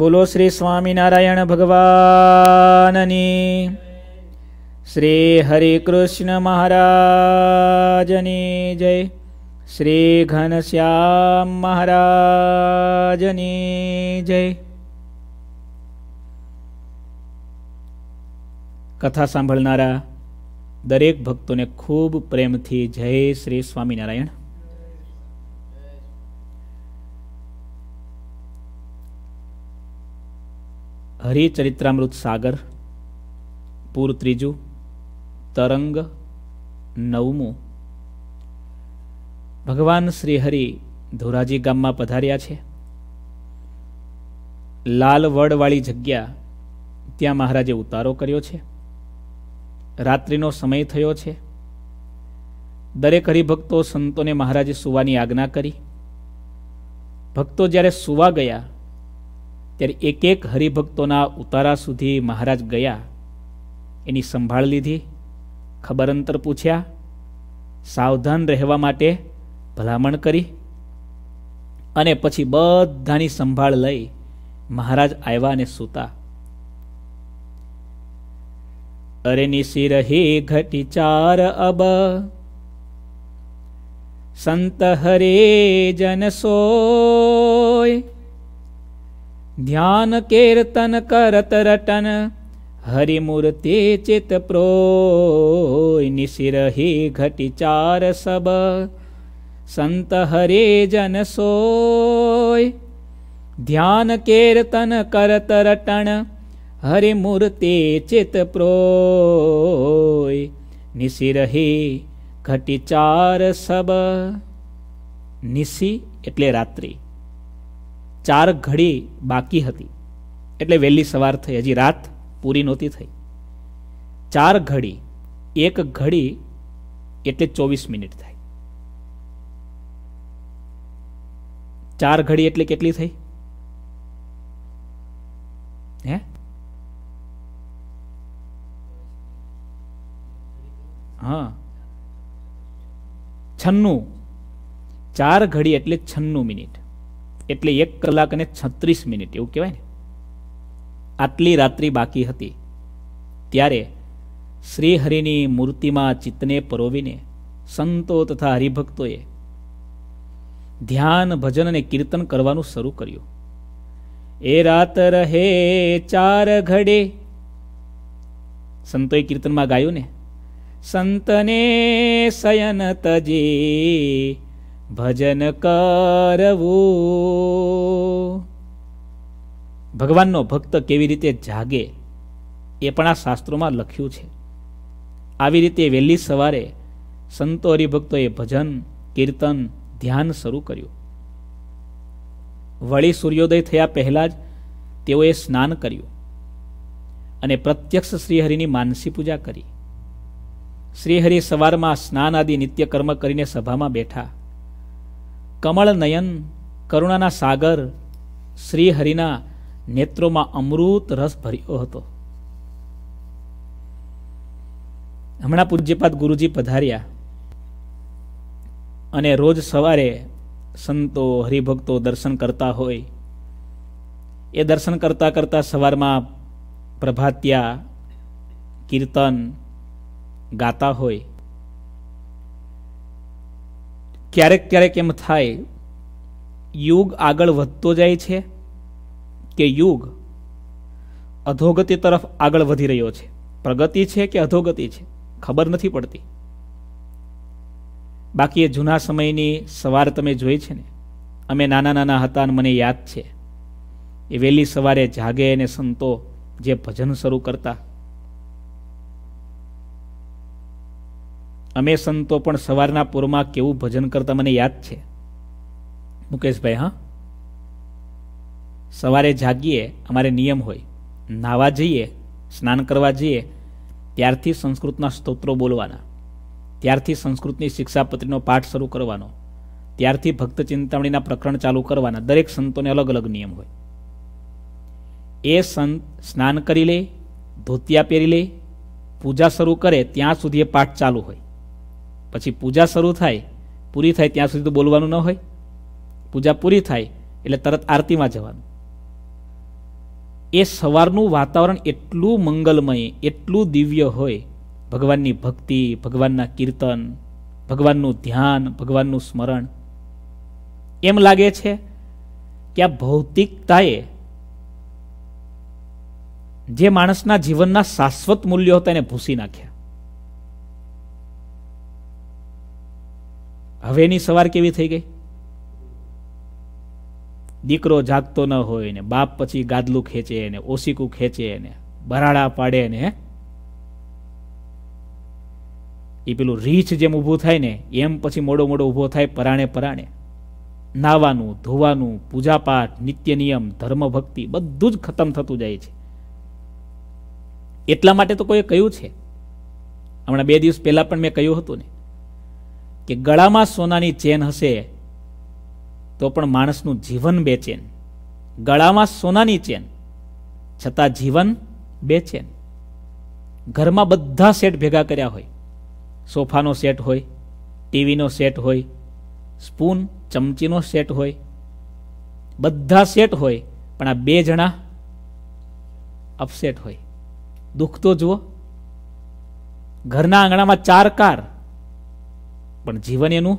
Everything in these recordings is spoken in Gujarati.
બોલો શ્રી સ્વામિનારાયણ ભગવાનની શ્રી હરિકૃષ્ણ મહારાજની જય શ્રી ઘનશ્યામ મહારાજની જય કથા સાંભળનારા દરેક ભક્તોને ખૂબ પ્રેમથી જય શ્રી સ્વામિનારાયણ હરિચરિત્રામૃત સાગર પૂર ત્રીજું તરંગ નવમું ભગવાન શ્રીહરિ ધોરાજી ગામમાં પધાર્યા છે લાલ વડવાળી જગ્યા ત્યાં મહારાજે ઉતારો કર્યો છે રાત્રિનો સમય થયો છે દરેક હરિભક્તો સંતોને મહારાજે સુવાની આજ્ઞા કરી ભક્તો જ્યારે સુવા ગયા ત્યારે એક એક હરિભક્તોના ઉતારા સુધી મહારાજ ગયા એની સંભાળ લીધી ખબર અંતર પૂછ્યા સાવધાન રહેવા માટે ભલામણ કરી અને પછી બધાની સંભાળ લઈ મહારાજ આવ્યા અને સૂતા અરે નિશી રહી ઘટી ચાર અબ સંત હરે જન સોય ધ્યાન કેર્તન કરત રટન હરિમૂર્તિ ચિત પ્રોય નિશિરહી ઘટી ચાર સબ સંત હરે જન સોય ધ્યાન કેર્તન કરત રટણ હરિમૂર્તિ ચિત પ્રોય નિશિરહી ઘટી ચાર સબ નિશી એટલે રાત્રિ 4 घडी बाकी હતી એટલે વેલી સવાર થઈ અજી રાત પૂરી નોતી થઈ 4 ઘડી 1 ઘડી એટલે 24 મિનિટ થાય 4 ઘડી એટલે કેટલી થાય હે હા 96 4 ઘડી એટલે 96 મિનિટ એટલે એક કલાક અને છત્રીસ મિનિટ એવું કહેવાય ને આટલી રાત્રિ બાકી હતી ત્યારે શ્રીહરિની મૂર્તિમાં ચિત્તને પરોવીને સંતો તથા હરિભક્તોએ ધ્યાન ભજન અને કીર્તન કરવાનું શરૂ કર્યું એ રાત રહે ચાર ઘડે સંતોએ કીર્તનમાં ગાયું ને સંતને શયન તજી ભજન કરવું ભગવાનનો ભક્ત કેવી રીતે જાગે એ પણ આ શાસ્ત્રોમાં લખ્યું છે આવી રીતે વહેલી સવારે સંતો હરિભક્તોએ ભજન કીર્તન ધ્યાન શરૂ કર્યું વળી સૂર્યોદય થયા પહેલાં જ તેઓએ સ્નાન કર્યું અને પ્રત્યક્ષ શ્રીહરિની માનસી પૂજા કરી શ્રીહરિ સવારમાં સ્નાન આદિ નિત્યકર્મ કરીને સભામાં બેઠા કમળ નયન કરુણાના સાગર શ્રીહરિના નેત્રોમાં અમૃત રસ ભર્યો હતો હમણાં પૂજ્યપાદ ગુરુજી પધાર્યા અને રોજ સવારે સંતો હરિભક્તો દર્શન કરતા હોય એ દર્શન કરતાં કરતાં સવારમાં પ્રભાત્યા કીર્તન ગાતા હોય ક્યારેક ક્યારેક એમ થાય યુગ આગળ વધતો જાય છે કે યુગ અધોગતિ તરફ આગળ વધી રહ્યો છે પ્રગતિ છે કે અધોગતિ છે ખબર નથી પડતી બાકી એ જૂના સમયની સવાર તમે જોઈ છે ને અમે નાના નાના હતા અને મને યાદ છે એ વહેલી સવારે જાગે અને સંતો જે ભજન શરૂ કરતા અમે સંતો પણ સવારના પૂરમાં કેવું ભજન કરતા મને યાદ છે મુકેશભાઈ હા સવારે જાગીએ અમારે નિયમ હોય નાહવા જઈએ સ્નાન કરવા જઈએ ત્યારથી સંસ્કૃતના સ્તોત્રો બોલવાના ત્યારથી સંસ્કૃતની શિક્ષાપત્રીનો પાઠ શરૂ કરવાનો ત્યારથી ભક્ત ચિંતામણીના પ્રકરણ ચાલુ કરવાના દરેક સંતોને અલગ અલગ નિયમ હોય એ સંત સ્નાન કરી લે ધોતિયા પહેરી લે પૂજા શરૂ કરે ત્યાં સુધી એ પાઠ ચાલુ હોય પછી પૂજા શરૂ થાય પૂરી થાય ત્યાં સુધી તો બોલવાનું ન હોય પૂજા પૂરી થાય એટલે તરત આરતીમાં જવાનું એ સવારનું વાતાવરણ એટલું મંગલમય એટલું દિવ્ય હોય ભગવાનની ભક્તિ ભગવાનના કીર્તન ભગવાનનું ધ્યાન ભગવાનનું સ્મરણ એમ લાગે છે કે આ ભૌતિકતાએ જે માણસના જીવનના શાશ્વત મૂલ્યો હતા એને ભૂસી નાખ્યા હવેની સવાર કેવી થઈ ગઈ દીકરો જાગતો ન હોય ને બાપ પછી ગાદલું ખેંચે ને ઓસીકું ખેંચે ને બરાડા પાડે ને એ પેલું રીછ જેમ ઊભું થાય ને એમ પછી મોડો મોડો ઊભો થાય પરાણે પરાણે નાવાનું ધોવાનું પૂજાપાઠ નિત્ય નિયમ ધર્મ ભક્તિ બધું જ ખતમ થતું જાય છે એટલા માટે તો કોઈએ કહ્યું છે હમણાં બે દિવસ પહેલા પણ મેં કહ્યું હતું ને કે ગળામાં સોનાની ચેન હશે તો પણ માણસનું જીવન બેચેન ગળામાં સોનાની ચેન છતાં જીવન બેચેન ઘરમાં બધા સેટ ભેગા કર્યા હોય સોફાનો સેટ હોય ટીવીનો સેટ હોય સ્પૂન ચમચીનો સેટ હોય બધા સેટ હોય પણ આ બે જણા અપસેટ હોય દુઃખ તો જુઓ ઘરના આંગણામાં ચાર કાર પણ જીવન એનું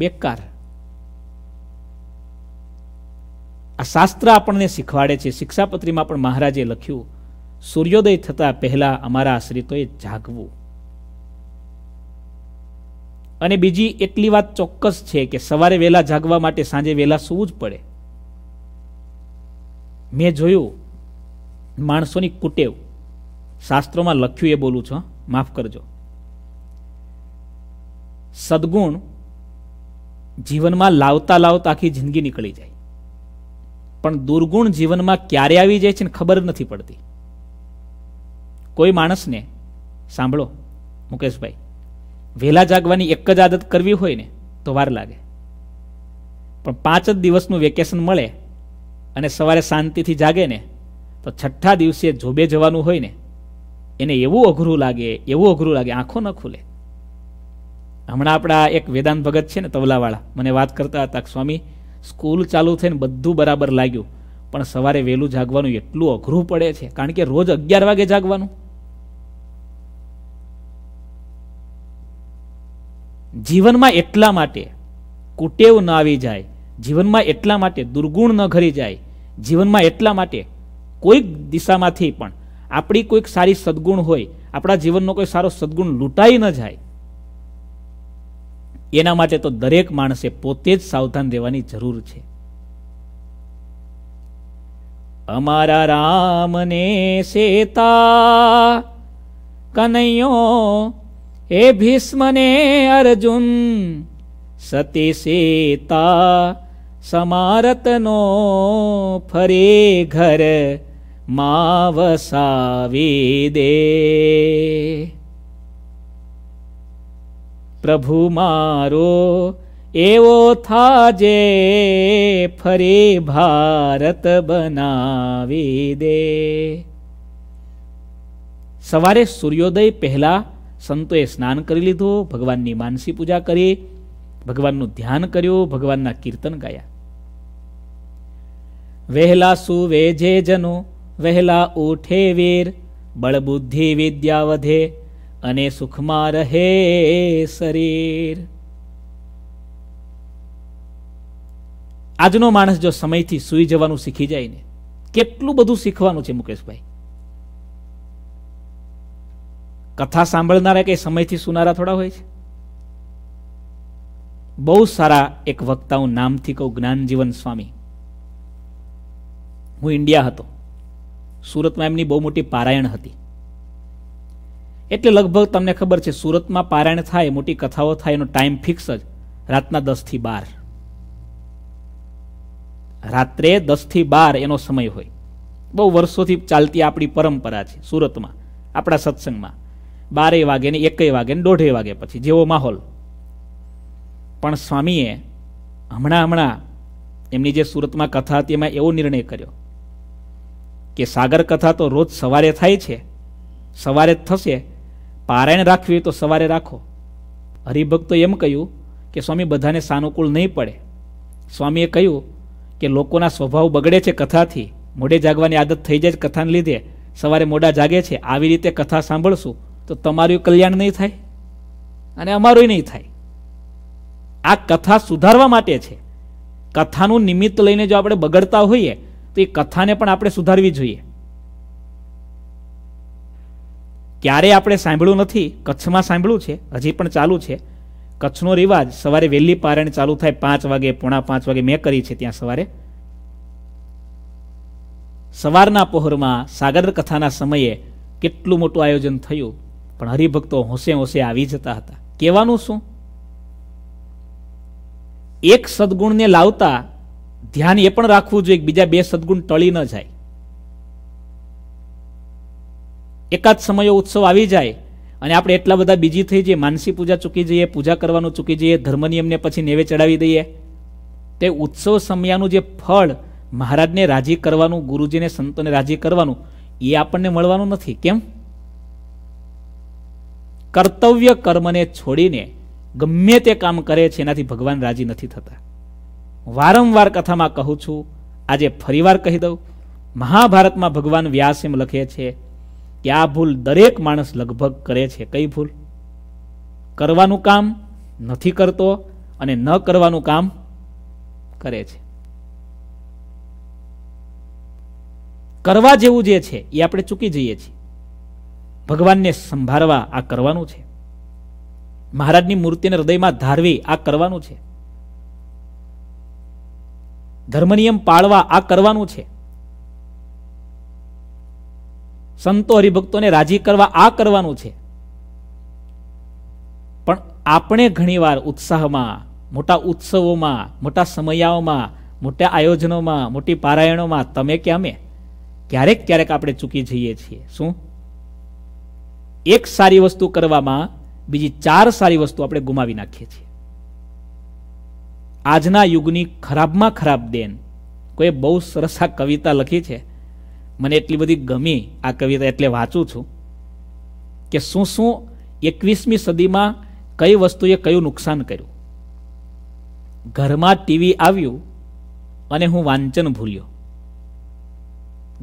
બેકાર આ શાસ્ત્ર આપણને શીખવાડે છે શિક્ષાપત્રીમાં પણ મહારાજે લખ્યું સૂર્યોદય થતા પહેલા અમારા આશ્રિતોએ જાગવું અને બીજી એટલી વાત ચોક્કસ છે કે સવારે વહેલા જાગવા માટે સાંજે વહેલા સૂવું જ પડે મેં જોયું માણસોની કુટેવ શાસ્ત્રોમાં લખ્યું એ બોલું છું માફ કરજો સદગુણ જીવનમાં લાવતા લાવતા આખી જિંદગી નીકળી જાય પણ દુર્ગુણ જીવનમાં ક્યારે આવી જાય છે ને ખબર નથી પડતી કોઈ માણસને સાંભળો મુકેશભાઈ વહેલા જાગવાની એક જ આદત કરવી હોય ને તો વાર લાગે પણ પાંચ જ દિવસનું વેકેશન મળે અને સવારે શાંતિથી જાગે ને તો છઠ્ઠા દિવસે જોબે જવાનું હોય ને એને એવું અઘરું લાગે એવું અઘરું લાગે આંખો ન ખુલે હમણાં આપણા એક વેદાંત ભગત છે ને તવલાવાળા મને વાત કરતા હતા સ્વામી સ્કૂલ ચાલુ થઈને બધું બરાબર લાગ્યું પણ સવારે વહેલું જાગવાનું એટલું અઘરું પડે છે કારણ કે રોજ અગિયાર વાગે જાગવાનું જીવનમાં એટલા માટે કુટેવ ન આવી જાય જીવનમાં એટલા માટે દુર્ગુણ ન ઘરી જાય જીવનમાં એટલા માટે કોઈક દિશામાંથી પણ આપણી કોઈક સારી સદગુણ હોય આપણા જીવનનો કોઈ સારો સદગુણ લૂંટાઈ ન જાય એના માટે તો દરેક માણસે પોતે જ સાવધાન રહેવાની જરૂર છે અમારા રામ ને સેતા કનૈયો હે ભીષ્મને અર્જુન સતી સીતા સમારતનો ફરે ઘર માવસાવી દે પ્રભુ મારો એવો થાજે ફરી ભારત બનાવી દે સવારે સૂર્યોદય પહેલા સંતોએ સ્નાન કરી લીધું ભગવાનની માનસી પૂજા કરી ભગવાનનું ધ્યાન કર્યું ભગવાનના કીર્તન ગાયા વહેલા સુવેજે જનો વહેલા ઉઠે વીર બળબુદ્ધિ વિદ્યા વધે અને સુખમાં રહે શરીર આજનો માણસ જો સમયથી સૂઈ જવાનું શીખી જાય ને કેટલું બધું શીખવાનું છે મુકેશભાઈ કથા સાંભળનારા કે સમયથી સુનારા થોડા હોય છે બહુ સારા એક વક્તા હું નામથી કહું જ્ઞાનજીવન સ્વામી હું ઇન્ડિયા હતો સુરતમાં એમની બહુ મોટી પારાયણ હતી એટલે લગભગ તમને ખબર છે સુરતમાં પારાયણ થાય મોટી કથાઓ થાય એનો ટાઈમ ફિક્સ જ રાતના દસથી બાર રાત્રે દસથી બાર એનો સમય હોય બહુ વર્ષોથી ચાલતી આપણી પરંપરા છે સુરતમાં આપણા સત્સંગમાં બારે વાગે ને એકેય વાગે ને દોઢે વાગે પછી જેવો માહોલ પણ સ્વામીએ હમણાં હમણાં એમની જે સુરતમાં કથા હતી એમાં એવો નિર્ણય કર્યો કે સાગર કથા તો રોજ સવારે થાય છે સવારે જ થશે પારાયણ રાખવી તો સવારે રાખો હરિભક્તો એમ કહ્યું કે સ્વામી બધાને સાનુકૂળ નહીં પડે સ્વામીએ કહ્યું કે લોકોના સ્વભાવ બગડે છે કથાથી મોડે જાગવાની આદત થઈ જાય કથાને લીધે સવારે મોડા જાગે છે આવી રીતે કથા સાંભળશું તો તમારું કલ્યાણ નહીં થાય અને અમારું નહીં થાય આ કથા સુધારવા માટે છે કથાનું નિમિત્ત લઈને જો આપણે બગડતા હોઈએ તો એ કથાને પણ આપણે સુધારવી જોઈએ ક્યારેય આપણે સાંભળ્યું નથી કચ્છમાં સાંભળ્યું છે હજી પણ ચાલુ છે કચ્છનો રિવાજ સવારે વહેલી પારણ ચાલુ થાય પાંચ વાગે પોણા પાંચ વાગે મેં કરી છે ત્યાં સવારે સવારના પહોરમાં સાગર કથાના સમયે કેટલું મોટું આયોજન થયું પણ હરિભક્તો હોંશે હોંશે આવી જતા હતા કહેવાનું શું એક સદગુણને લાવતા ધ્યાન એ પણ રાખવું જોઈએ બીજા બે સદગુણ ટળી ન જાય એકાદ સમયે ઉત્સવ આવી જાય અને આપણે એટલા બધા બીજી થઈ જઈએ માનસી પૂજા ચૂકી જઈએ પૂજા કરવાનું ચૂકી જઈએ ધર્મ નિયમને પછી નેવે ચડાવી દઈએ તે ઉત્સવ સમયાનું જે ફળ મહારાજને રાજી કરવાનું ગુરુજીને સંતોને રાજી કરવાનું એ આપણને મળવાનું નથી કેમ કર્તવ્ય કર્મને છોડીને ગમે તે કામ કરે છે એનાથી ભગવાન રાજી નથી થતા વારંવાર કથામાં કહું છું આજે ફરીવાર કહી દઉં મહાભારતમાં ભગવાન વ્યાસ એમ લખે છે કે આ ભૂલ દરેક માણસ લગભગ કરે છે કઈ ભૂલ કરવાનું કામ નથી કરતો અને ન કરવાનું કામ કરે છે કરવા જેવું જે છે એ આપણે ચૂકી જઈએ છીએ ભગવાનને સંભાળવા આ કરવાનું છે મહારાજની મૂર્તિને હૃદયમાં ધારવી આ કરવાનું છે ધર્મનિયમ પાળવા આ કરવાનું છે સંતો હરિભક્તોને રાજી કરવા આ કરવાનું છે પણ આપણે ઘણીવાર ઉત્સાહમાં મોટા ઉત્સવોમાં મોટા સમયાઓમાં મોટા આયોજનોમાં મોટી પારાયણોમાં તમે કે અમે ક્યારેક ક્યારેક આપણે ચૂકી જઈએ છીએ શું એક સારી વસ્તુ કરવામાં બીજી ચાર સારી વસ્તુ આપણે ગુમાવી નાખીએ છીએ આજના યુગની ખરાબમાં ખરાબ દેન કોઈ બહુ સરસ આ કવિતા લખી છે મને એટલી બધી ગમી આ કવિતા એટલે વાંચું છું કે શું શું એકવીસમી સદીમાં કઈ વસ્તુએ કયું નુકસાન કર્યું ઘરમાં ટીવી આવ્યું અને હું વાંચન ભૂલ્યો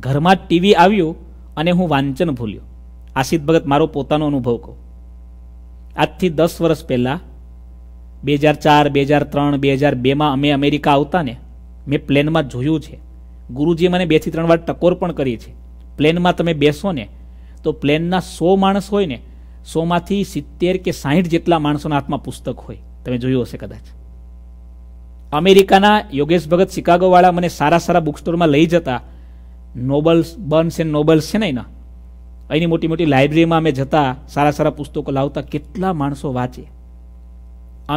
ઘરમાં ટીવી આવ્યું અને હું વાંચન ભૂલ્યો આશિત ભગત મારો પોતાનો અનુભવ કહું આજથી દસ વર્ષ પહેલાં બે હજાર ચાર બે હજાર ત્રણ બે હજાર બેમાં અમે અમેરિકા આવતા ને મેં પ્લેનમાં જોયું છે ગુરુજીએ મને બેથી ત્રણ વાર ટકોર પણ કરી છે પ્લેનમાં તમે બેસો ને તો પ્લેનના સો માણસ હોય ને સોમાંથી સિત્તેર કે સાહીઠ જેટલા માણસોના હાથમાં પુસ્તક હોય તમે જોયું હશે કદાચ અમેરિકાના યોગેશ ભગત શિકાગોવાળા મને સારા સારા બુક સ્ટોરમાં લઈ જતા નોબલ્સ બર્ન્સ એન્ડ નોબલ્સ છે ને એના અહીંની મોટી મોટી લાઇબ્રેરીમાં અમે જતા સારા સારા પુસ્તકો લાવતા કેટલા માણસો વાંચે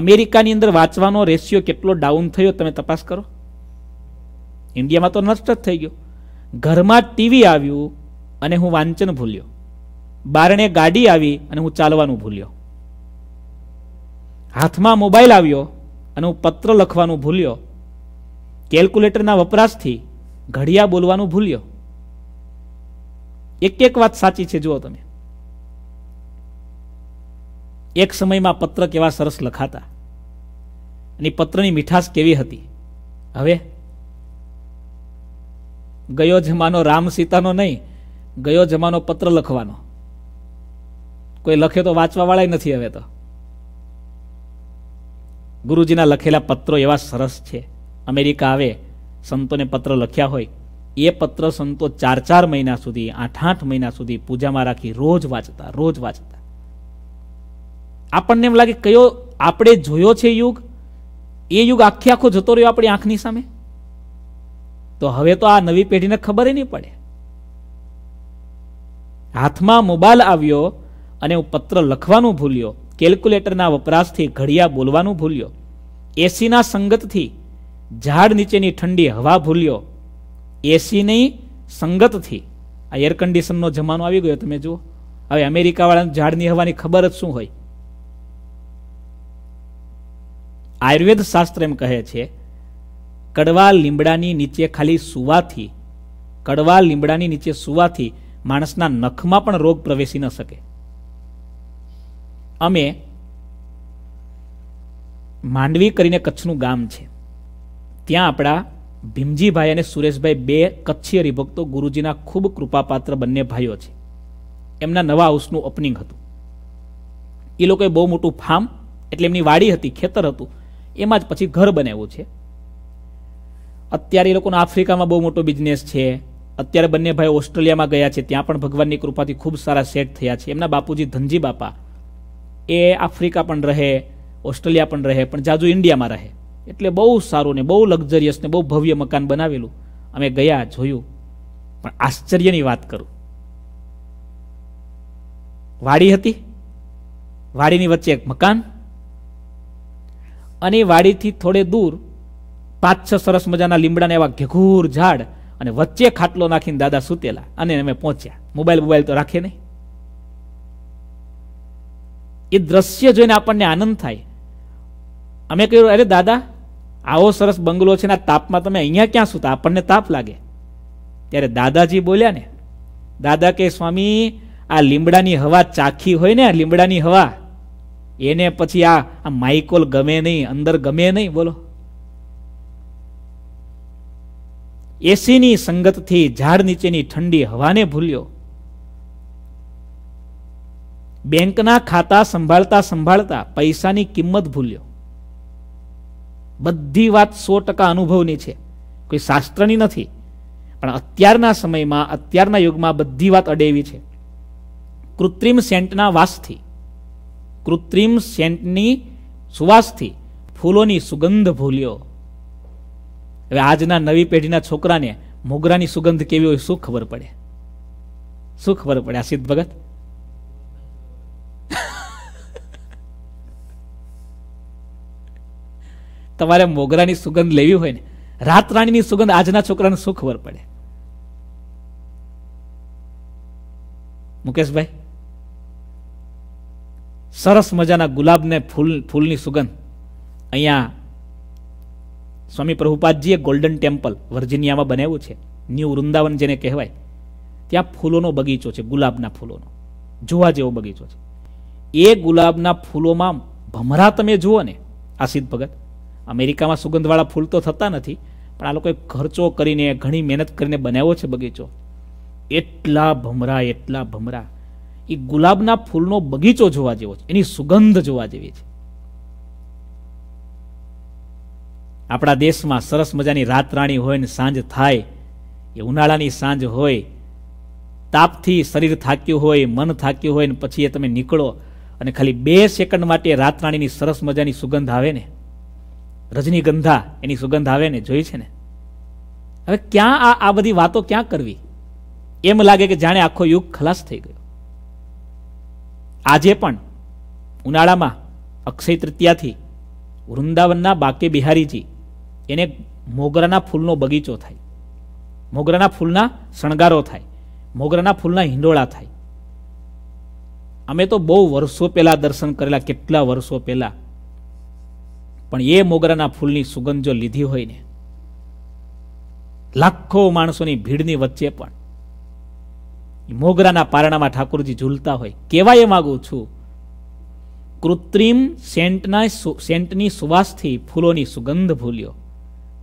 અમેરિકાની અંદર વાંચવાનો રેશિયો કેટલો ડાઉન થયો તમે તપાસ કરો ઇન્ડિયામાં તો નષ્ટ જ થઈ ગયો ઘરમાં ટીવી આવ્યું અને હું વાંચન ભૂલ્યો બારણે ગાડી આવી અને હું ચાલવાનું ભૂલ્યો હાથમાં મોબાઈલ આવ્યો અને હું પત્ર લખવાનું ભૂલ્યો કેલ્ક્યુલેટરના વપરાશથી ઘડિયા બોલવાનું ભૂલ્યો એક એક વાત સાચી છે જુઓ તમે એક સમયમાં પત્ર કેવા સરસ લખાતા અને પત્રની મીઠાશ કેવી હતી હવે ગયો જમાનો રામ સીતાનો નહીં ગયો જમાનો પત્ર લખવાનો કોઈ લખ્યો તો વાંચવાવાળાય નથી હવે તો ગુરુજીના લખેલા પત્રો એવા સરસ છે અમેરિકા આવે સંતોને પત્ર લખ્યા હોય એ પત્ર સંતો ચાર ચાર મહિના સુધી આઠ આઠ મહિના સુધી પૂજામાં રાખી રોજ વાંચતા રોજ વાંચતા આપણને એમ લાગે કયો આપણે જોયો છે યુગ એ યુગ આખે આખો જતો રહ્યો આપણી આંખની સામે તો હવે તો આ નવી પેઢીને ખબર નહીં પડે હાથમાં મોબાઈલ આવ્યો અને હું પત્ર લખવાનું ભૂલ્યો કેલ્ક્યુલેટરના વપરાશથી ઘડિયા બોલવાનું ભૂલ્યો એસીના સંગતથી ઝાડ નીચેની ઠંડી હવા ભૂલ્યો એસીની સંગતથી આ એર કન્ડિશનનો જમાનો આવી ગયો તમે જુઓ હવે અમેરિકાવાળાને ઝાડની હવાની ખબર જ શું હોય આયુર્વેદ શાસ્ત્ર એમ કહે છે કડવા લીમડાની નીચે ખાલી સુવાથી કડવા લીમડાની નીચે સુવાથી માણસના નખમાં પણ રોગ પ્રવેશી ન શકે અમે માંડવી કરીને કચ્છનું ગામ છે ત્યાં આપણા ભીમજીભાઈ અને સુરેશભાઈ બે કચ્છીય હરિભક્તો ગુરુજીના ખૂબ કૃપાપાત્ર બંને ભાઈઓ છે એમના નવા હાઉસનું ઓપનિંગ હતું એ લોકોએ બહુ મોટું ફાર્મ એટલે એમની વાડી હતી ખેતર હતું એમાં જ પછી ઘર બનાવ્યું છે અત્યારે એ લોકોનો આફ્રિકામાં બહુ મોટો બિઝનેસ છે અત્યારે બંને ભાઈ ઓસ્ટ્રેલિયામાં ગયા છે ત્યાં પણ ભગવાનની કૃપાથી ખૂબ સારા સેટ થયા છે એમના બાપુજી ધનજી બાપા એ આફ્રિકા પણ રહે ઓસ્ટ્રેલિયા પણ રહે પણ જાજુ ઇન્ડિયામાં રહે એટલે બહુ સારું ને બહુ લક્ઝરિયસ ને બહુ ભવ્ય મકાન બનાવેલું અમે ગયા જોયું પણ આશ્ચર્યની વાત કરું વાડી હતી વાડીની વચ્ચે એક મકાન અને વાડીથી થોડે દૂર પાંચ છ સરસ મજાના લીમડાના એવા ઘેઘૂર ઝાડ અને વચ્ચે ખાટલો નાખીને દાદા સૂતેલા અને અમે પહોંચ્યા મોબાઈલ મોબાઈલ તો રાખે નહીં એ દ્રશ્ય જોઈને આપણને આનંદ થાય અમે કહ્યું અરે દાદા આવો સરસ બંગલો છે ને આ તાપમાં તમે અહીંયા ક્યાં સૂતા આપણને તાપ લાગે ત્યારે દાદાજી બોલ્યા ને દાદા કે સ્વામી આ લીમડાની હવા ચાખી હોય ને લીમડાની હવા એને પછી આ માઇકોલ ગમે નહીં અંદર ગમે નહીં બોલો એસીની સંગતથી ઝાડ નીચેની ઠંડી હવાને ભૂલ્યો બેંકના ખાતા સંભાળતા સંભાળતા પૈસાની કિંમત ભૂલ્યો બધી વાત સો ટકા અનુભવની છે કોઈ શાસ્ત્રની નથી પણ અત્યારના સમયમાં અત્યારના યુગમાં બધી વાત અડેવી છે કૃત્રિમ સેન્ટના વાસથી કૃત્રિમ સેન્ટની સુવાસથી ફૂલોની સુગંધ ભૂલ્યો હવે આજના નવી પેઢીના છોકરાને મોગરાની સુગંધ કેવી હોય શું ખબર પડે શું ખબર પડે આ સિદ્ધ ભગત તમારે મોગરાની સુગંધ લેવી હોય ને રાતરાણીની સુગંધ આજના છોકરાને શું ખબર પડે મુકેશભાઈ સરસ મજાના ગુલાબને ફૂલ ફૂલની સુગંધ અહીંયા સ્વામી પ્રભુપાદજીએ ગોલ્ડન ટેમ્પલ વર્જિનિયામાં બનાવ્યું છે ન્યૂ વૃંદાવન જેને કહેવાય ત્યાં ફૂલોનો બગીચો છે ગુલાબના ફૂલોનો જોવા જેવો બગીચો છે એ ગુલાબના ફૂલોમાં ભમરા તમે જુઓ ને આસિદ ભગત અમેરિકામાં સુગંધવાળા ફૂલ તો થતા નથી પણ આ લોકોએ ખર્ચો કરીને ઘણી મહેનત કરીને બનાવ્યો છે બગીચો એટલા ભમરા એટલા ભમરા એ ગુલાબના ફૂલનો બગીચો જોવા જેવો છે એની સુગંધ જોવા જેવી છે આપણા દેશમાં સરસ મજાની રાતરાણી હોય ને સાંજ થાય એ ઉનાળાની સાંજ હોય તાપથી શરીર થાક્યું હોય મન થાક્યું હોય ને પછી એ તમે નીકળો અને ખાલી બે સેકન્ડ માટે રાતરાણીની સરસ મજાની સુગંધ આવે ને રજનીગંધા એની સુગંધ આવે ને જોઈ છે ને હવે ક્યાં આ આ બધી વાતો ક્યાં કરવી એમ લાગે કે જાણે આખો યુગ ખલાસ થઈ ગયો આજે પણ ઉનાળામાં અક્ષય તૃતીયાથી વૃંદાવનના બાકે બિહારીજી એને મોગરાના ફૂલનો બગીચો થાય મોગરાના ફૂલના શણગારો થાય મોગરાના ફૂલના હિંડોળા થાય અમે તો બહુ વર્ષો પહેલાં દર્શન કરેલા કેટલા વર્ષો પહેલાં પણ એ મોગરાના ફૂલની સુગંધ જો લીધી હોય ને લાખો માણસોની ભીડની વચ્ચે પણ મોગરાના પારણામાં ઠાકોરજી ઝૂલતા હોય કેવા એ માગું છું કૃત્રિમ સેન્ટના સેન્ટની સુવાસથી ફૂલોની સુગંધ ભૂલ્યો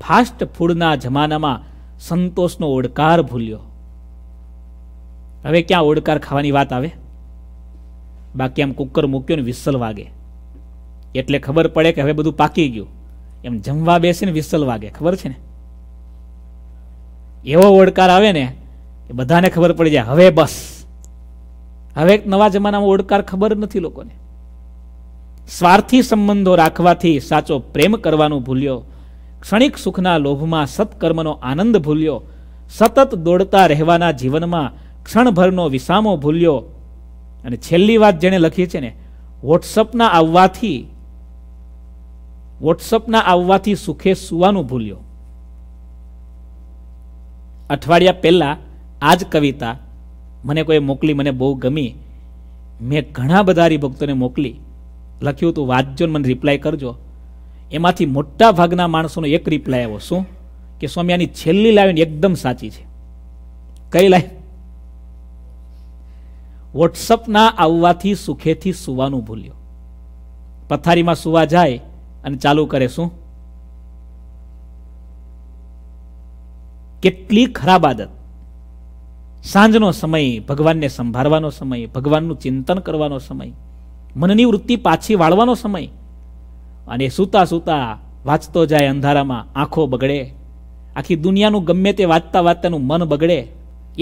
ફાસ્ટ ફૂડના જમાનામાં સંતોષનો ઓડકાર ભૂલ્યો હવે ક્યાં ઓડકાર ખાવાની વાત આવે બાકી આમ કુકર મૂક્યો ને વિસલ વાગે એટલે ખબર પડે કે હવે બધું પાકી ગયું એમ જમવા બેસીને વિસલ વાગે ખબર છે ને એવો ઓડકાર આવે ને એ બધાને ખબર પડી જાય હવે બસ હવે નવા જમાનામાં ઓડકાર ખબર નથી લોકોને સ્વાર્થી સંબંધો રાખવાથી સાચો પ્રેમ કરવાનું ભૂલ્યો ક્ષણિક સુખના લોભમાં સત્કર્મનો આનંદ ભૂલ્યો સતત દોડતા રહેવાના જીવનમાં ક્ષણભરનો વિસામો ભૂલ્યો અને છેલ્લી વાત જેણે લખી છે ને વોટ્સઅપના આવવાથી વોટ્સઅપના આવવાથી સુખે સુવાનું ભૂલ્યો અઠવાડિયા પહેલા આ જ કવિતા મને કોઈ મોકલી મને બહુ ગમી મેં ઘણા બધા હરિભક્તોને મોકલી લખ્યું તું વાંચજો મને રિપ્લાય કરજો એમાંથી મોટા ભાગના માણસોનો એક રિપ્લાય આવ્યો શું કે સ્વામી છેલ્લી લાઈન એકદમ સાચી છે કઈ લાઈન વોટ્સઅપ ના આવવાથી સુખેથી સુવાનું ભૂલ્યો પથારીમાં સુવા જાય અને ચાલુ કરે શું કેટલી ખરાબ આદત સાંજનો સમય ભગવાનને સંભાળવાનો સમય ભગવાનનું ચિંતન કરવાનો સમય મનની વૃત્તિ પાછી વાળવાનો સમય અને સૂતા સૂતા વાંચતો જાય અંધારામાં આંખો બગડે આખી દુનિયાનું ગમે તે વાંચતા વાંચતાનું મન બગડે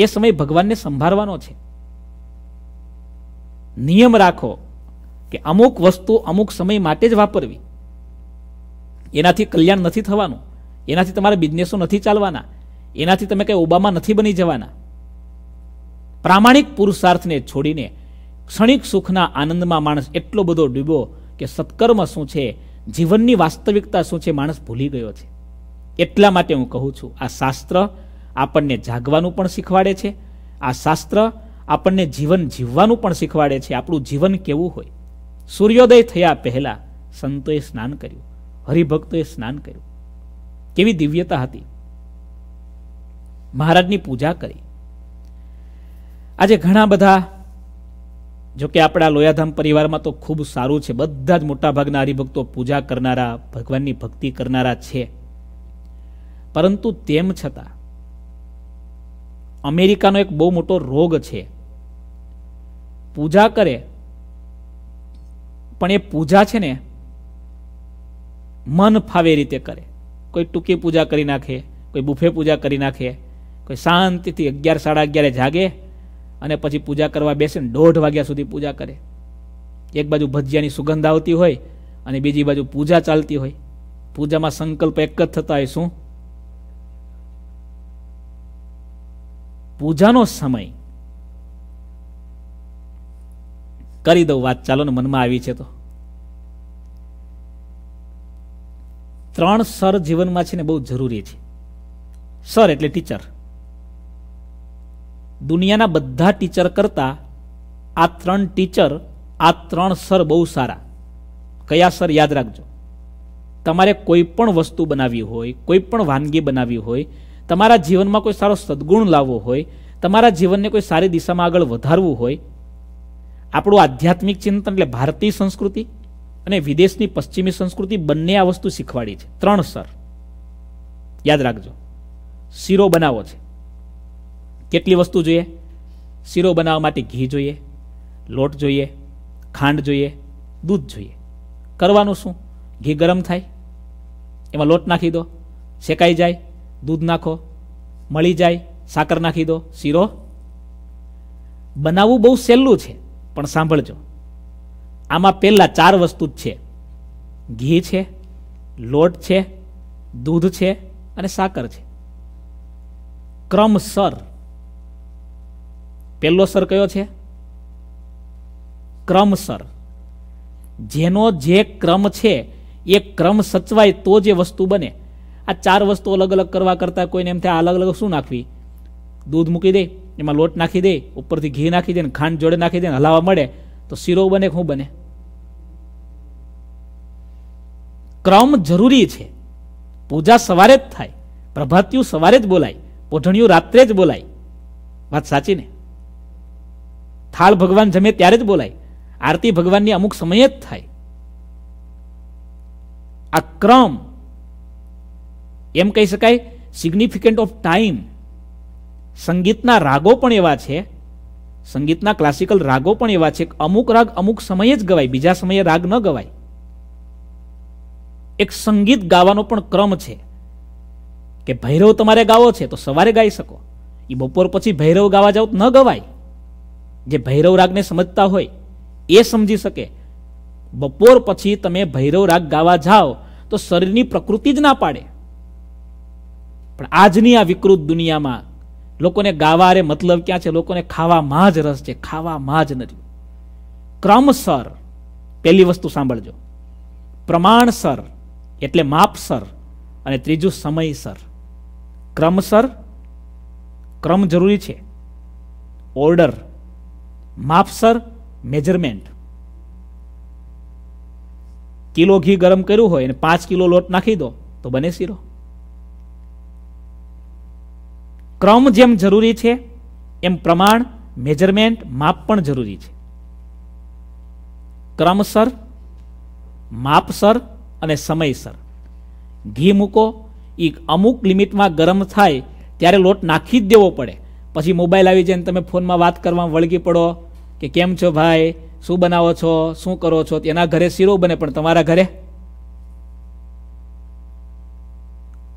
એ સમય ભગવાનને સંભાળવાનો છે નિયમ રાખો કે અમુક વસ્તુ અમુક સમય માટે જ વાપરવી એનાથી કલ્યાણ નથી થવાનું એનાથી તમારા બિઝનેસો નથી ચાલવાના એનાથી તમે કંઈ ઓબામા નથી બની જવાના પ્રામાણિક પુરુષાર્થને છોડીને ક્ષણિક સુખના આનંદમાં માણસ એટલો બધો ડૂબ્યો કે સત્કર્મ શું છે જીવનની વાસ્તવિકતા શું છે માણસ ભૂલી ગયો છે એટલા માટે હું કહું છું આ શાસ્ત્ર આપણને જાગવાનું પણ શીખવાડે છે આ શાસ્ત્ર આપણને જીવન જીવવાનું પણ શીખવાડે છે આપણું જીવન કેવું હોય સૂર્યોદય થયા પહેલા સંતોએ સ્નાન કર્યું હરિભક્તોએ સ્નાન કર્યું કેવી દિવ્યતા હતી મહારાજની પૂજા કરી આજે ઘણા બધા જોકે આપણા લોયાધામ પરિવારમાં તો ખૂબ સારું છે બધા જ મોટાભાગના હરિભક્તો પૂજા કરનારા ભગવાનની ભક્તિ કરનારા છે પરંતુ તેમ છતાં અમેરિકાનો એક બહુ મોટો રોગ છે પૂજા કરે પણ એ પૂજા છે ને મન ફાવે રીતે કરે કોઈ ટૂંકી પૂજા કરી નાખે કોઈ બુફે પૂજા કરી નાખે કોઈ શાંતિથી અગિયાર સાડા અગિયારે જાગે અને પછી પૂજા કરવા બેસે ને દોઢ વાગ્યા સુધી પૂજા કરે એક બાજુ ભજીયાની સુગંધ આવતી હોય અને બીજી બાજુ પૂજા ચાલતી હોય પૂજામાં સંકલ્પ એક જ થતા હોય શું પૂજાનો સમય કરી દઉં વાત ચાલો ને મનમાં આવી છે તો ત્રણ સર જીવનમાં છે ને બહુ જરૂરી છે સર એટલે ટીચર દુનિયાના બધા ટીચર કરતાં આ ત્રણ ટીચર આ ત્રણ સર બહુ સારા કયા સર યાદ રાખજો તમારે કોઈ પણ વસ્તુ બનાવી હોય કોઈ પણ વાનગી બનાવી હોય તમારા જીવનમાં કોઈ સારો સદ્ગુણ લાવવો હોય તમારા જીવનને કોઈ સારી દિશામાં આગળ વધારવું હોય આપણું આધ્યાત્મિક ચિંતન એટલે ભારતીય સંસ્કૃતિ અને વિદેશની પશ્ચિમી સંસ્કૃતિ બંને આ વસ્તુ શીખવાડી છે ત્રણ સર યાદ રાખજો શીરો બનાવો છે કેટલી વસ્તુ જોઈએ શીરો બનાવવા માટે ઘી જોઈએ લોટ જોઈએ ખાંડ જોઈએ દૂધ જોઈએ કરવાનું શું ઘી ગરમ થાય એમાં લોટ નાખી દો શેકાઈ જાય દૂધ નાખો મળી જાય સાકર નાખી દો શીરો બનાવવું બહુ સહેલું છે પણ સાંભળજો આમાં પહેલાં ચાર વસ્તુ જ છે ઘી છે લોટ છે દૂધ છે અને સાકર છે ક્રમસર પહેલો સર કયો છે ક્રમ સર જેનો જે ક્રમ છે એ ક્રમ સચવાય તો જે વસ્તુ બને આ ચાર વસ્તુ અલગ અલગ કરવા કરતાં કોઈને એમ થાય અલગ અલગ શું નાખવી દૂધ મૂકી દે એમાં લોટ નાખી દે ઉપરથી ઘી નાખી દે ખાંડ જોડે નાખી દે ને હલાવા મળે તો શીરો બને શું બને ક્રમ જરૂરી છે પૂજા સવારે જ થાય પ્રભાતિયું સવારે જ બોલાય પોઢણિયું રાત્રે જ બોલાય વાત સાચી ને થાળ ભગવાન જમે ત્યારે જ બોલાય આરતી ભગવાનની અમુક સમયે જ થાય આ ક્રમ એમ કહી શકાય સિગ્નિફિકન્ટ ઓફ ટાઈમ સંગીતના રાગો પણ એવા છે સંગીતના ક્લાસિકલ રાગો પણ એવા છે અમુક રાગ અમુક સમયે જ ગવાય બીજા સમયે રાગ ન ગવાય એક સંગીત ગાવાનો પણ ક્રમ છે કે ભૈરવ તમારે ગાવો છે તો સવારે ગાઈ શકો એ બપોર પછી ભૈરવ ગાવા જાઓ ન ગવાય જે ભૈરવ રાગને સમજતા હોય એ સમજી શકે બપોર પછી તમે ભૈરવ રાગ ગાવા જાઓ તો શરીરની પ્રકૃતિ જ ના પાડે પણ આજની આ વિકૃત દુનિયામાં લોકોને ગાવા રે મતલબ ક્યાં છે લોકોને ખાવામાં જ રસ છે ખાવામાં જ નથી ક્રમસર પહેલી વસ્તુ સાંભળજો પ્રમાણસર એટલે માપસર અને ત્રીજું સમયસર ક્રમસર ક્રમ જરૂરી છે ઓર્ડર માપસર મેજરમેન્ટ કિલો ઘી ગરમ કર્યું હોય અને પાંચ કિલો લોટ નાખી દો તો બને શીરો ક્રમ જેમ જરૂરી છે એમ પ્રમાણ મેજરમેન્ટ માપ પણ જરૂરી છે ક્રમસર માપસર અને સમયસર ઘી મૂકો એ અમુક લિમિટમાં ગરમ થાય ત્યારે લોટ નાખી જ દેવો પડે પછી મોબાઈલ આવી જાય તમે ફોનમાં વાત કરવામાં વળગી પડો કે કેમ છો ભાઈ શું બનાવો છો શું કરો છો એના ઘરે શીરો બને પણ તમારા ઘરે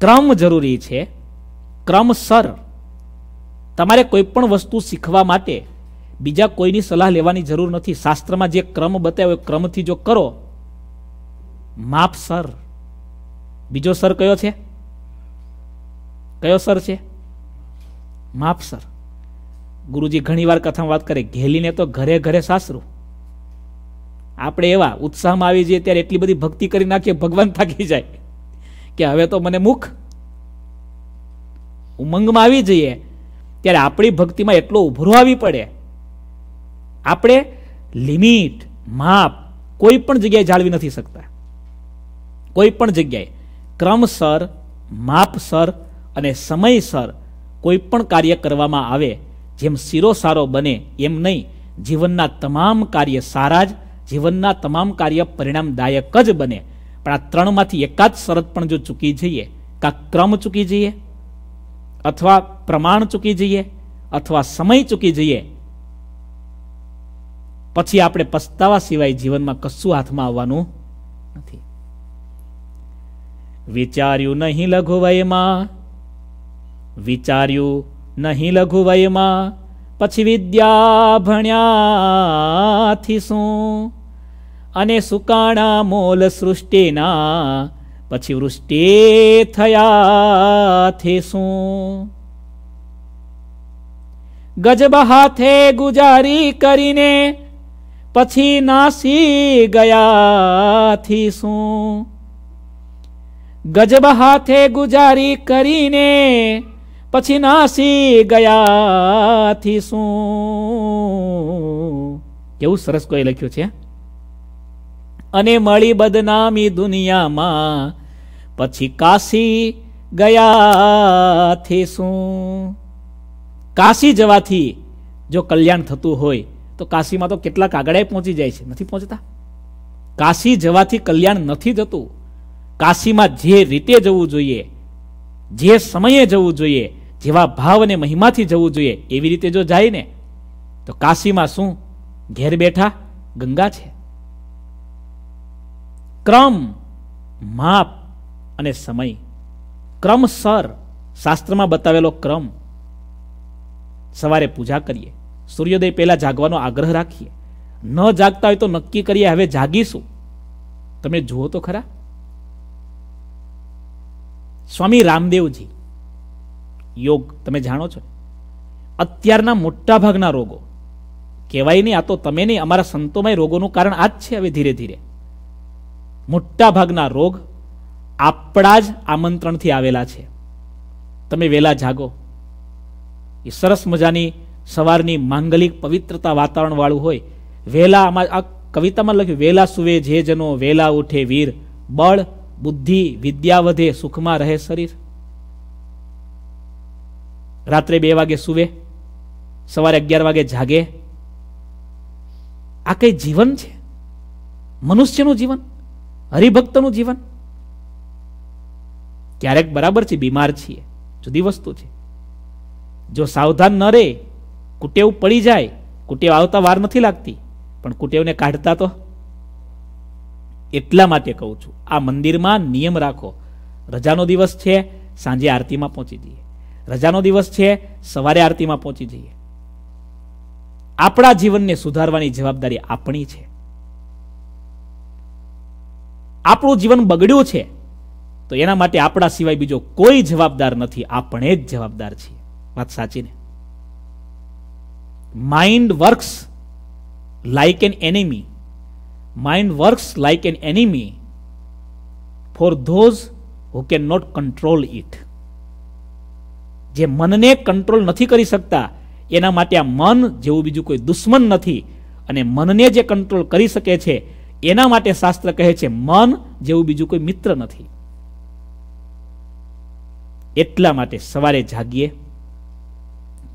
ક્રમ જરૂરી છે ક્રમસર તમારે કોઈ પણ વસ્તુ શીખવા માટે બીજા કોઈની સલાહ લેવાની જરૂર નથી શાસ્ત્રમાં જે ક્રમ બતાવ્યો ક્રમથી જો કરો માપ સર બીજો સર કયો છે કયો સર છે માપ સર ગુરુજી ઘણીવાર કથામાં વાત કરે ઘેલીને તો ઘરે ઘરે સાસરું આપણે એવા ઉત્સાહમાં આવી જઈએ ત્યારે એટલી બધી ભક્તિ કરી નાખીએ ભગવાન થાકી જાય કે હવે તો મને મુખ ઉમંગમાં આવી જઈએ ત્યારે આપણી ભક્તિમાં એટલો ઉભરો આવી પડે આપણે લિમિટ માપ કોઈ પણ જગ્યાએ જાળવી નથી શકતા કોઈ પણ જગ્યાએ ક્રમસર માપસર અને સમયસર કોઈ પણ કાર્ય કરવામાં આવે જેમ શીરો સારો બને એમ નહીં જીવનના તમામ કાર્ય સારા જ જીવનના તમામ કાર્ય પરિણામદાયક જ બને પણ આ ત્રણમાંથી એકાદ શરત પણ જો ચૂકી જઈએ કાં ક્રમ ચૂકી જઈએ અથવા પ્રમાણ ચૂકી જઈએ અથવા સમય ચૂકી જઈએ પછી આપણે પસ્તાવા સિવાય જીવનમાં કશું હાથમાં આવવાનું નથી વિચાર્યું નહીં લઘુ લઘુવયમાં વિચાર્યું નહીં લઘુ વયમાં પછી વિદ્યા ભણ્યાથી અને સુકાણા મોલ સૃષ્ટિના પછી વૃષ્ટિ થયાથીશું ગજબ હાથે ગુજારી કરીને પછી નાસી ગયાથીશું ગજબ હાથે ગુજારી કરીને પછી નાસી ગયાથી શું કેવું સરસ કોઈ લખ્યું છે અને મળી બદનામી દુનિયામાં પછી કાશી ગયાથી શું કાશી જવાથી જો કલ્યાણ થતું હોય તો કાશીમાં તો કેટલાક આગળે પહોંચી જાય છે નથી પહોંચતા કાશી જવાથી કલ્યાણ નથી થતું કાશીમાં જે રીતે જવું જોઈએ જે સમયે જવું જોઈએ જેવા ભાવ અને મહિમાથી જવું જોઈએ એવી રીતે જો જાય ને તો કાશીમાં શું ઘેર બેઠા ગંગા છે ક્રમ માપ અને સમય ક્રમસર શાસ્ત્રમાં બતાવેલો ક્રમ સવારે પૂજા કરીએ સૂર્યોદય પહેલાં જાગવાનો આગ્રહ રાખીએ ન જાગતા હોય તો નક્કી કરીએ હવે જાગીશું તમે જુઓ તો ખરા સ્વામી રામદેવજી યોગ તમે જાણો છો અત્યારના મોટાભાગના રોગો કહેવાય નહીં આ તો તમે નહીં અમારા સંતોમાં રોગોનું કારણ આ જ છે હવે ધીરે ધીરે મોટાભાગના રોગ આપણા જ આમંત્રણથી આવેલા છે તમે વેલા જાગો એ સરસ મજાની સવારની માંગલિક પવિત્રતા વાતાવરણવાળું હોય વેલા આ કવિતામાં લખ્યું વેલા સુવે જે જનો વેલા ઉઠે વીર બળ બુદ્ધિ વિદ્યા વધે સુખમાં રહે શરીર રાત્રે બે વાગે સૂવે સવારે અગિયાર વાગે જાગે આ કઈ જીવન છે મનુષ્યનું જીવન હરિભક્તનું જીવન ક્યારેક બરાબર છે બીમાર છીએ જુદી વસ્તુ છે જો સાવધાન ન રહે કુટેવ પડી જાય કુટેવ આવતા વાર નથી લાગતી પણ કુટેવને કાઢતા તો એટલા માટે કહું છું આ મંદિરમાં નિયમ રાખો રજાનો દિવસ છે સાંજે આરતીમાં પહોંચી જઈએ રજાનો દિવસ છે સવારે આરતીમાં પહોંચી જઈએ આપણા જીવનને સુધારવાની જવાબદારી આપણી છે આપણું જીવન બગડ્યું છે તો એના માટે આપણા સિવાય બીજો કોઈ જવાબદાર નથી આપણે જ જવાબદાર છીએ વાત સાચીને mind works like an enemy mind works like an enemy for those who can not control it જે મનને કંટ્રોલ નથી કરી શકતા એના માટે આ મન જેવું બીજું કોઈ દુશ્મન નથી અને મનને જે કંટ્રોલ કરી શકે છે એના માટે શાસ્ત્ર કહે છે મન જેવું બીજું કોઈ મિત્ર નથી એટલા માટે સવારે જાગીએ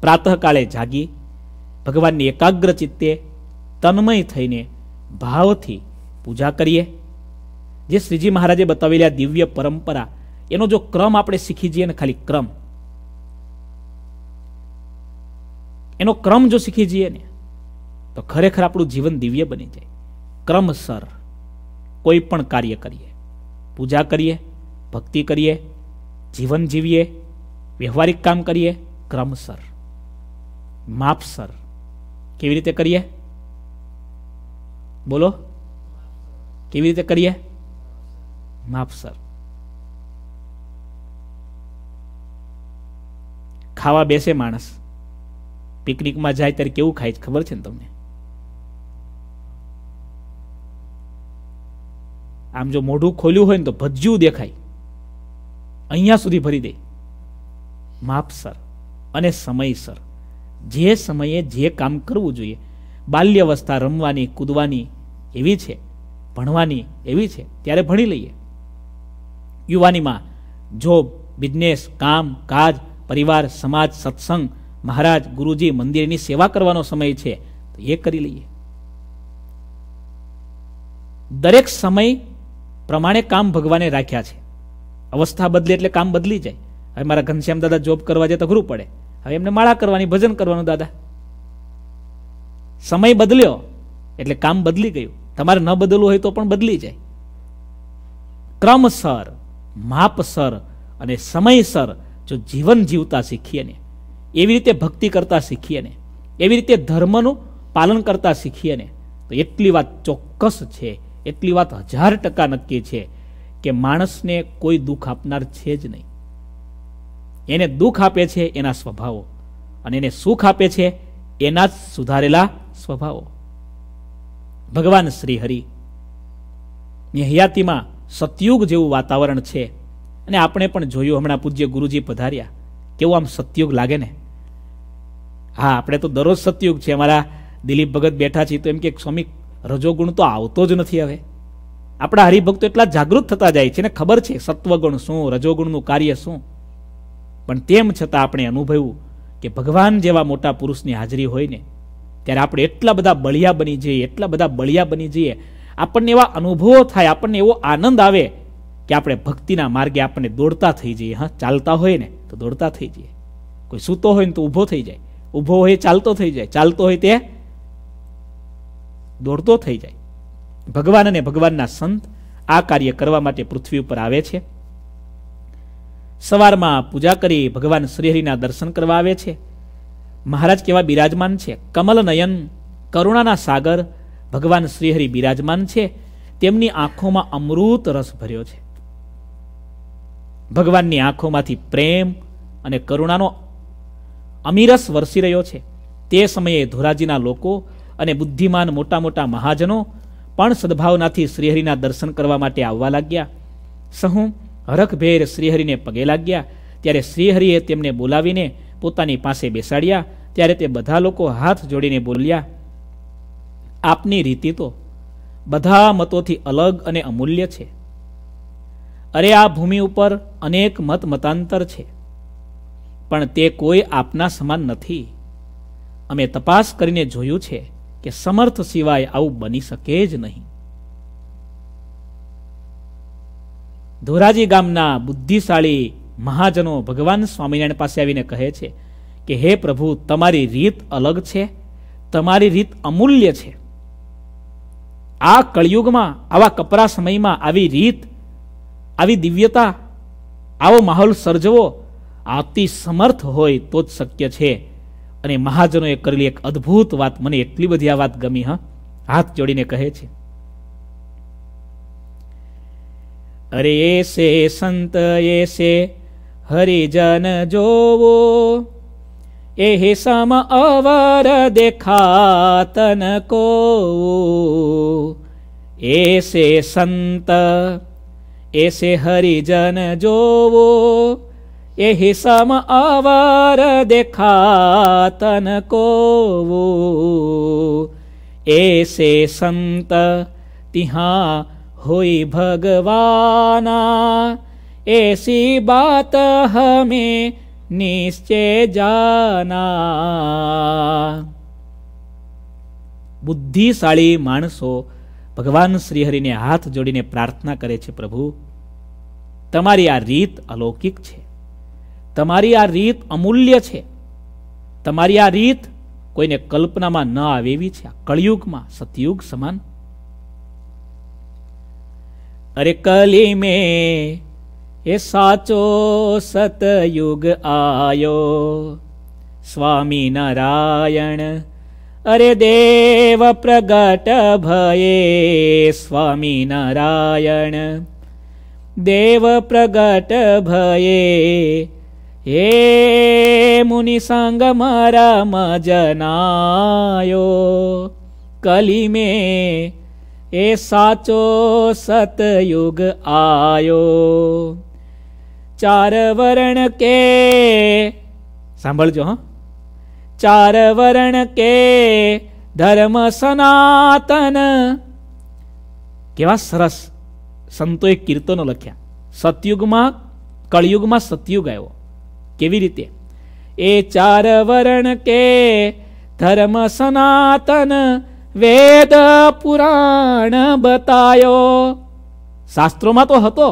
પ્રાતઃકાળે જાગીએ ભગવાનની એકાગ્ર ચિત્તે તન્મય થઈને ભાવથી પૂજા કરીએ જે શ્રીજી મહારાજે બતાવેલી આ દિવ્ય પરંપરા એનો જો ક્રમ આપણે શીખી જઈએ ને ખાલી ક્રમ એનો ક્રમ જો શીખી જઈએ ને તો ખરેખર આપણું જીવન દિવ્ય બની જાય ક્રમસર કોઈ પણ કાર્ય કરીએ પૂજા કરીએ ભક્તિ કરીએ જીવન જીવીએ વ્યવહારિક કામ કરીએ ક્રમસર માપસર કેવી રીતે કરીએ બોલો કેવી રીતે કરીએ માપસર ખાવા બેસે માણસ પિકનિકમાં જાય ત્યારે કેવું ખાય છે ખબર છે ને તમને આમ જો મોઢું ખોલ્યું હોય ને તો ભજ્યું દેખાય અહીંયા સુધી ભરી દે માપસર અને સમયસર જે સમયે જે કામ કરવું જોઈએ બાલ્યવસ્થા રમવાની કૂદવાની એવી છે ભણવાની એવી છે ત્યારે ભણી લઈએ યુવાનીમાં જોબ બિઝનેસ કામ કાજ પરિવાર સમાજ સત્સંગ મહારાજ ગુરુજી મંદિરની સેવા કરવાનો સમય છે તો એ કરી લઈએ દરેક સમય પ્રમાણે કામ ભગવાને રાખ્યા છે અવસ્થા બદલી એટલે કામ બદલી જાય હવે મારા ઘનશ્યામ દાદા જોબ કરવા જાય તો ઘરું પડે હવે એમને માળા કરવાની ભજન કરવાનું દાદા સમય બદલ્યો એટલે કામ બદલી ગયું તમારે ન બદલવું હોય તો પણ બદલી જાય ક્રમસર માપસર અને સમયસર જો જીવન જીવતા શીખીએ ને એવી રીતે ભક્તિ કરતા શીખીએ ને એવી રીતે ધર્મનું પાલન કરતા શીખીએ ને તો એટલી વાત ચોક્કસ છે એટલી વાત હજાર ટકા નક્કી છે કે માણસને કોઈ દુઃખ આપનાર છે જ નહીં એને દુઃખ આપે છે એના સ્વભાવો અને એને સુખ આપે છે એના જ સુધારેલા સ્વભાવો ભગવાન શ્રી હરિ નિહયાતીમાં સતયુગ જેવું વાતાવરણ છે અને આપણે પણ જોયું હમણાં પૂજ્ય ગુરુજી પધાર્યા કેવું આમ સતયુગ લાગે ને હા આપણે તો દરરોજ સતયુગ છે અમારા દિલીપ ભગત બેઠા છીએ તો એમ કે સ્વામી રજોગુણ તો આવતો જ નથી હવે આપણા હરિભક્તો એટલા જાગૃત થતા જાય છે ને ખબર છે સત્વગુણ શું રજોગુણનું કાર્ય શું પણ તેમ છતાં આપણે અનુભવ્યું કે ભગવાન જેવા મોટા પુરુષની હાજરી હોય ને ત્યારે આપણે એટલા બધા બળિયા બની જઈએ એટલા બધા બળિયા બની જઈએ આપણને એવા અનુભવો થાય આપણને એવો આનંદ આવે કે આપણે ભક્તિના માર્ગે આપણને દોડતા થઈ જઈએ હા ચાલતા હોય ને તો દોડતા થઈ જઈએ કોઈ સૂતો હોય ને તો ઊભો થઈ જાય ઊભો હોય ચાલતો થઈ જાય ચાલતો હોય તે દોડતો થઈ જાય ભગવાન અને ભગવાનના સંત આ કાર્ય કરવા માટે પૃથ્વી ઉપર આવે છે સવારમાં પૂજા કરી ભગવાન શ્રીહરિના દર્શન કરવા આવે છે મહારાજ કેવા બિરાજમાન છે કમલ નયન કરુણાના સાગર ભગવાન શ્રીહરિ બિરાજમાન છે તેમની આંખોમાં અમૃત રસ ભર્યો છે ભગવાનની આંખોમાંથી પ્રેમ અને કરુણાનો અમીરસ વરસી રહ્યો છે તે સમયે ધોરાજીના લોકો અને બુદ્ધિમાન મોટા મોટા મહાજનો પણ સદભાવનાથી શ્રીહરિના દર્શન કરવા માટે આવવા લાગ્યા સહુ હરખભેર શ્રીહરિને પગે લાગ્યા ત્યારે શ્રીહરિએ તેમને બોલાવીને પોતાની પાસે બેસાડ્યા ત્યારે તે બધા લોકો હાથ જોડીને બોલ્યા આપની રીતિ તો બધા મતોથી અલગ અને અમૂલ્ય છે અરે આ ભૂમિ ઉપર અનેક મત મતાંતર છે પણ તે કોઈ આપના સમાન નથી અમે તપાસ કરીને જોયું છે કે સમર્થ સિવાય આવું બની શકે જ નહીં ધોરાજી ગામના બુદ્ધિશાળી મહાજનો ભગવાન સ્વામિનારાયણ પાસે આવીને કહે છે કે હે પ્રભુ તમારી રીત અલગ છે તમારી રીત અમૂલ્ય છે આ કળિયુગમાં આવા કપરા સમયમાં આવી રીત આવી દિવ્યતા આવો માહોલ સર્જવો આવતી સમર્થ હોય તો જ શક્ય છે અને મહાજનોએ કરેલી એક અદ્ભુત વાત મને એટલી બધી આ વાત ગમી હાથ જોડીને કહે છે અરે એસે સંત એસે હરિજન જોવો એ હિસામ અવર દેખાતન કો એસે સંત એસે હરિજન જોવો એહી સમ અવર દેખાતન કોવો એસે સંત તિહા હોય ભગવાના એસી બાત હમે નિશ્ચે જાના બુદ્ધિશાળી માણસો ભગવાન શ્રીહરિને હાથ જોડીને પ્રાર્થના કરે છે પ્રભુ તમારી આ રીત અલૌકિક છે તમારી આ રીત અમૂલ્ય છે તમારી આ રીત કોઈને કલ્પનામાં ન આવે એવી છે આ કળિયુગમાં સતયુગ સમાન અરે કલી મે એ સાચો સતયુગ આયો સ્વામી નારાયણ અરે દેવ પ્રગટ ભયે સ્વામી નારાયણ દેવ પ્રગટ ભયે હે મુનિ સંગ મારામાં જનાયો કલિમે એ સાચો સતયુગ આયો ચાર વરણ કે સાંભળજો હા ચાર વરણ કે ધર્મ સનાતન કેવા સરસ સંતોએ કીર્તનો લખ્યા સતયુગમાં કળિયુગમાં સતયુગ આવ્યો કેવી રીતે એ ચાર વરણ કે ધર્મ સનાતન વેદ પુરાણ બતાયો શાસ્ત્રોમાં તો હતો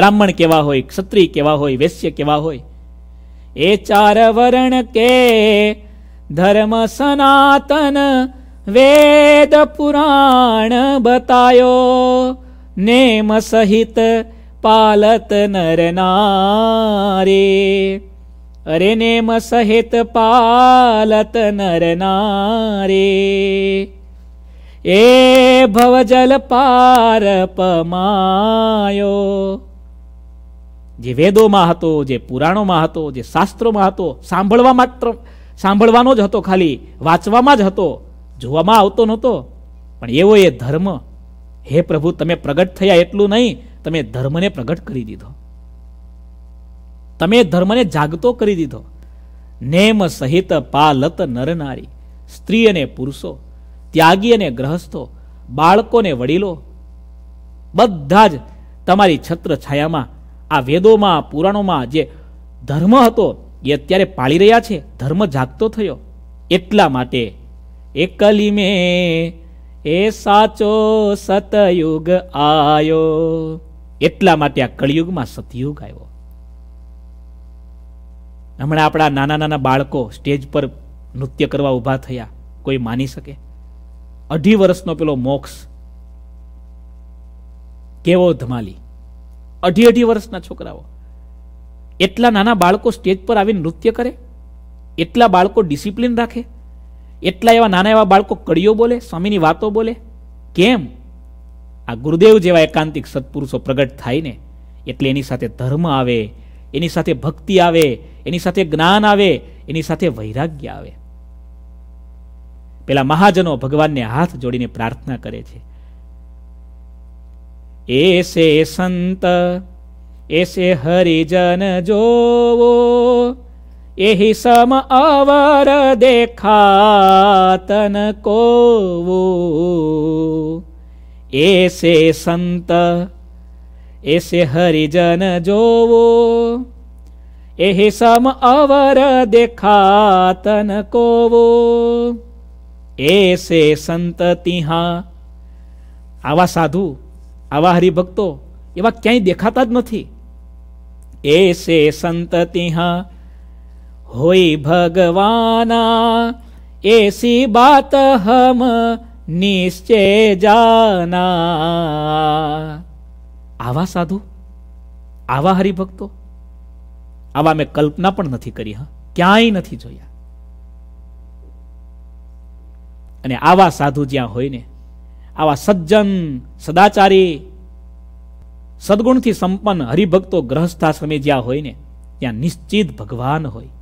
બ્રાહ્મણ કેવા હોય ક્ષત્રિય કેવા હોય વૈશ્ય કેવા હોય એ ચાર વરણ કે ધર્મ સનાતન વેદ પુરાણ બતાયો નેમ સહિત પાલત નરનારે અરે ને મસહેત પાલત નરનારે એ ભવજલ પાર પમાયો જે વેદોમાં હતો જે પુરાણોમાં હતો જે શાસ્ત્રોમાં હતો સાંભળવા માત્ર સાંભળવાનો જ હતો ખાલી વાંચવામાં જ હતો જોવામાં આવતો નહોતો પણ એવો એ ધર્મ હે પ્રભુ તમે પ્રગટ થયા એટલું નહીં તમે ધર્મને પ્રગટ કરી દીધો તમે ધર્મને જાગતો કરી દીધો નેમ સહિત પાલત નરનારી સ્ત્રી અને પુરુષો ત્યાગી અને ગ્રહસ્થો બાળકોને વડીલો બધા જ તમારી છત્ર છાયામાં આ વેદોમાં પુરાણોમાં જે ધર્મ હતો એ અત્યારે પાળી રહ્યા છે ધર્મ જાગતો થયો એટલા માટે એકલી મેં એ સાચો સતયુગ આયો એટલા માટે આ કળિયુગમાં સતયુગ આવ્યો હમણાં આપણા નાના નાના બાળકો સ્ટેજ પર નૃત્ય કરવા ઊભા થયા કોઈ માની શકે અઢી વર્ષનો પેલો મોક્ષ કેવો ધમાલી અઢી અઢી વર્ષના છોકરાઓ એટલા નાના બાળકો સ્ટેજ પર આવીને નૃત્ય કરે એટલા બાળકો ડિસિપ્લિન રાખે એટલા એવા નાના એવા બાળકો કડીઓ બોલે સ્વામીની વાતો બોલે કેમ આ ગુરુદેવ જેવા એકાંતિક સત્પુરુષો પ્રગટ થાય ને એટલે એની સાથે ધર્મ આવે એની સાથે ભક્તિ આવે એની સાથે જ્ઞાન આવે એની સાથે વૈરાગ્ય આવે પેલા મહાજનો ભગવાનને હાથ જોડીને પ્રાર્થના કરે છે એસે સંત એસે હરિજન જોવો એહી સમ અવર દેખાતન કોવો ऐसे संत ऐसे हरिजन जो वो यही सम अवर देखा तन को वो ऐसे संत तिहा आवा साधु आवा हरिभक्त एवं क्या देखाता ऐसे संत तिहा होई भगवाना ऐसी बात हम નિશ્ચય જાના આવા સાધુ આવા હરિભક્તો આવા મેં કલ્પના પણ નથી કરી હા ક્યાંય નથી જોયા અને આવા સાધુ જ્યાં હોય ને આવા સજ્જન સદાચારી સદગુણથી સંપન્ન હરિભક્તો ગ્રહસ્થાશ્રમે જ્યાં હોય ને ત્યાં નિશ્ચિત ભગવાન હોય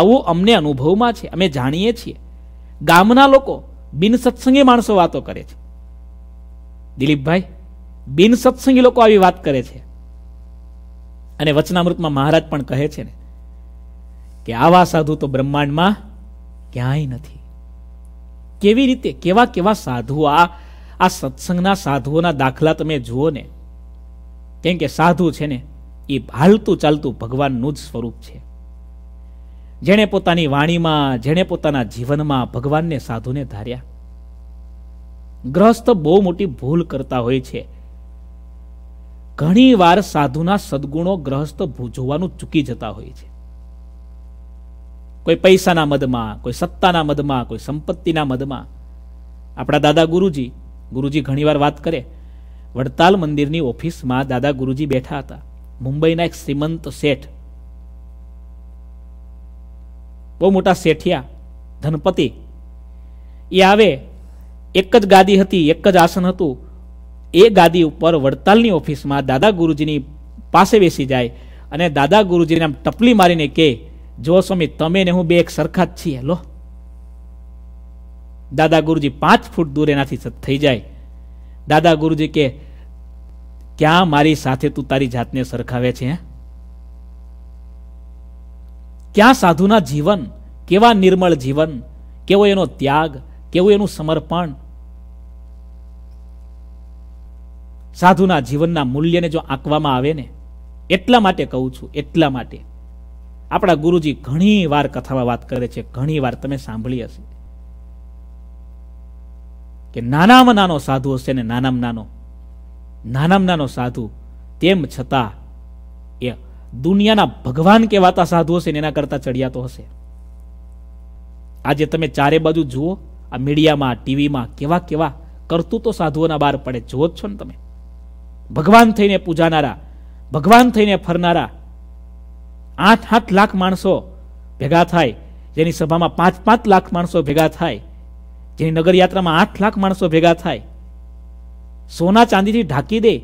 આવું અમને અનુભવમાં છે અમે જાણીએ છીએ ગામના લોકો બિન સત્સંગી માણસો વાતો કરે છે દિલીપભાઈ બિન સત્સંગી લોકો આવી વાત કરે છે અને વચનામૃતમાં મહારાજ પણ કહે છે ને કે આવા સાધુ તો બ્રહ્માંડમાં ક્યાંય નથી કેવી રીતે કેવા કેવા સાધુ આ આ સત્સંગના સાધુઓના દાખલા તમે જુઓ ને કેમ કે સાધુ છે ને એ હાલતું ચાલતું ભગવાનનું જ સ્વરૂપ છે જેણે પોતાની વાણીમાં જેણે પોતાના જીવનમાં ભગવાનને સાધુને ધાર્યા ગ્રહસ્થ બહુ મોટી ભૂલ કરતા હોય છે ઘણી વાર સાધુના સદગુણો ગ્રહસ્થ જોવાનું ચૂકી જતા હોય છે કોઈ પૈસાના મદમાં કોઈ સત્તાના મદમાં કોઈ સંપત્તિના મદમાં આપણા દાદા ગુરુજી ગુરુજી ઘણીવાર વાત કરે વડતાલ મંદિરની ઓફિસમાં દાદા ગુરુજી બેઠા હતા મુંબઈના એક શ્રીમંત શેઠ બહુ મોટા શેઠિયા ધનપતિ એ આવે એક જ ગાદી હતી એક જ આસન હતું એ ગાદી ઉપર વડતાલની ઓફિસમાં દાદા ગુરુજીની પાસે બેસી જાય અને દાદા ગુરુજીને આમ ટપલી મારીને કહે જો સ્વામી તમે ને હું બે એક સરખા જ છીએ લો દાદા ગુરુજી પાંચ ફૂટ દૂર એનાથી થઈ જાય દાદા ગુરુજી કે ક્યાં મારી સાથે તું તારી જાતને સરખાવે છે ક્યાં સાધુના જીવન કેવા નિર્મળ જીવન કેવો એનો ત્યાગ કેવું એનું સમર્પણ સાધુના જીવનના મૂલ્યને જો આંકવામાં આવે ને એટલા માટે કહું છું એટલા માટે આપણા ગુરુજી ઘણી વાર કથામાં વાત કરે છે ઘણી વાર તમે સાંભળી હશે કે નાનામાં નાનો સાધુ હશે ને નાનામાં નાનો નાનામાં નાનો સાધુ તેમ છતાં દુનિયાના ભગવાન કહેવાતા સાધુ હશે ને એના કરતાં ચડિયાતો હશે આજે તમે ચારે બાજુ જુઓ આ મીડિયામાં ટીવીમાં કેવા કેવા કરતું તો સાધુઓના બહાર પડે જુઓ જ છો ને તમે ભગવાન થઈને પૂજાનારા ભગવાન થઈને ફરનારા આઠ આઠ લાખ માણસો ભેગા થાય જેની સભામાં પાંચ પાંચ લાખ માણસો ભેગા થાય જેની નગરયાત્રામાં આઠ લાખ માણસો ભેગા થાય સોના ચાંદીથી ઢાંકી દે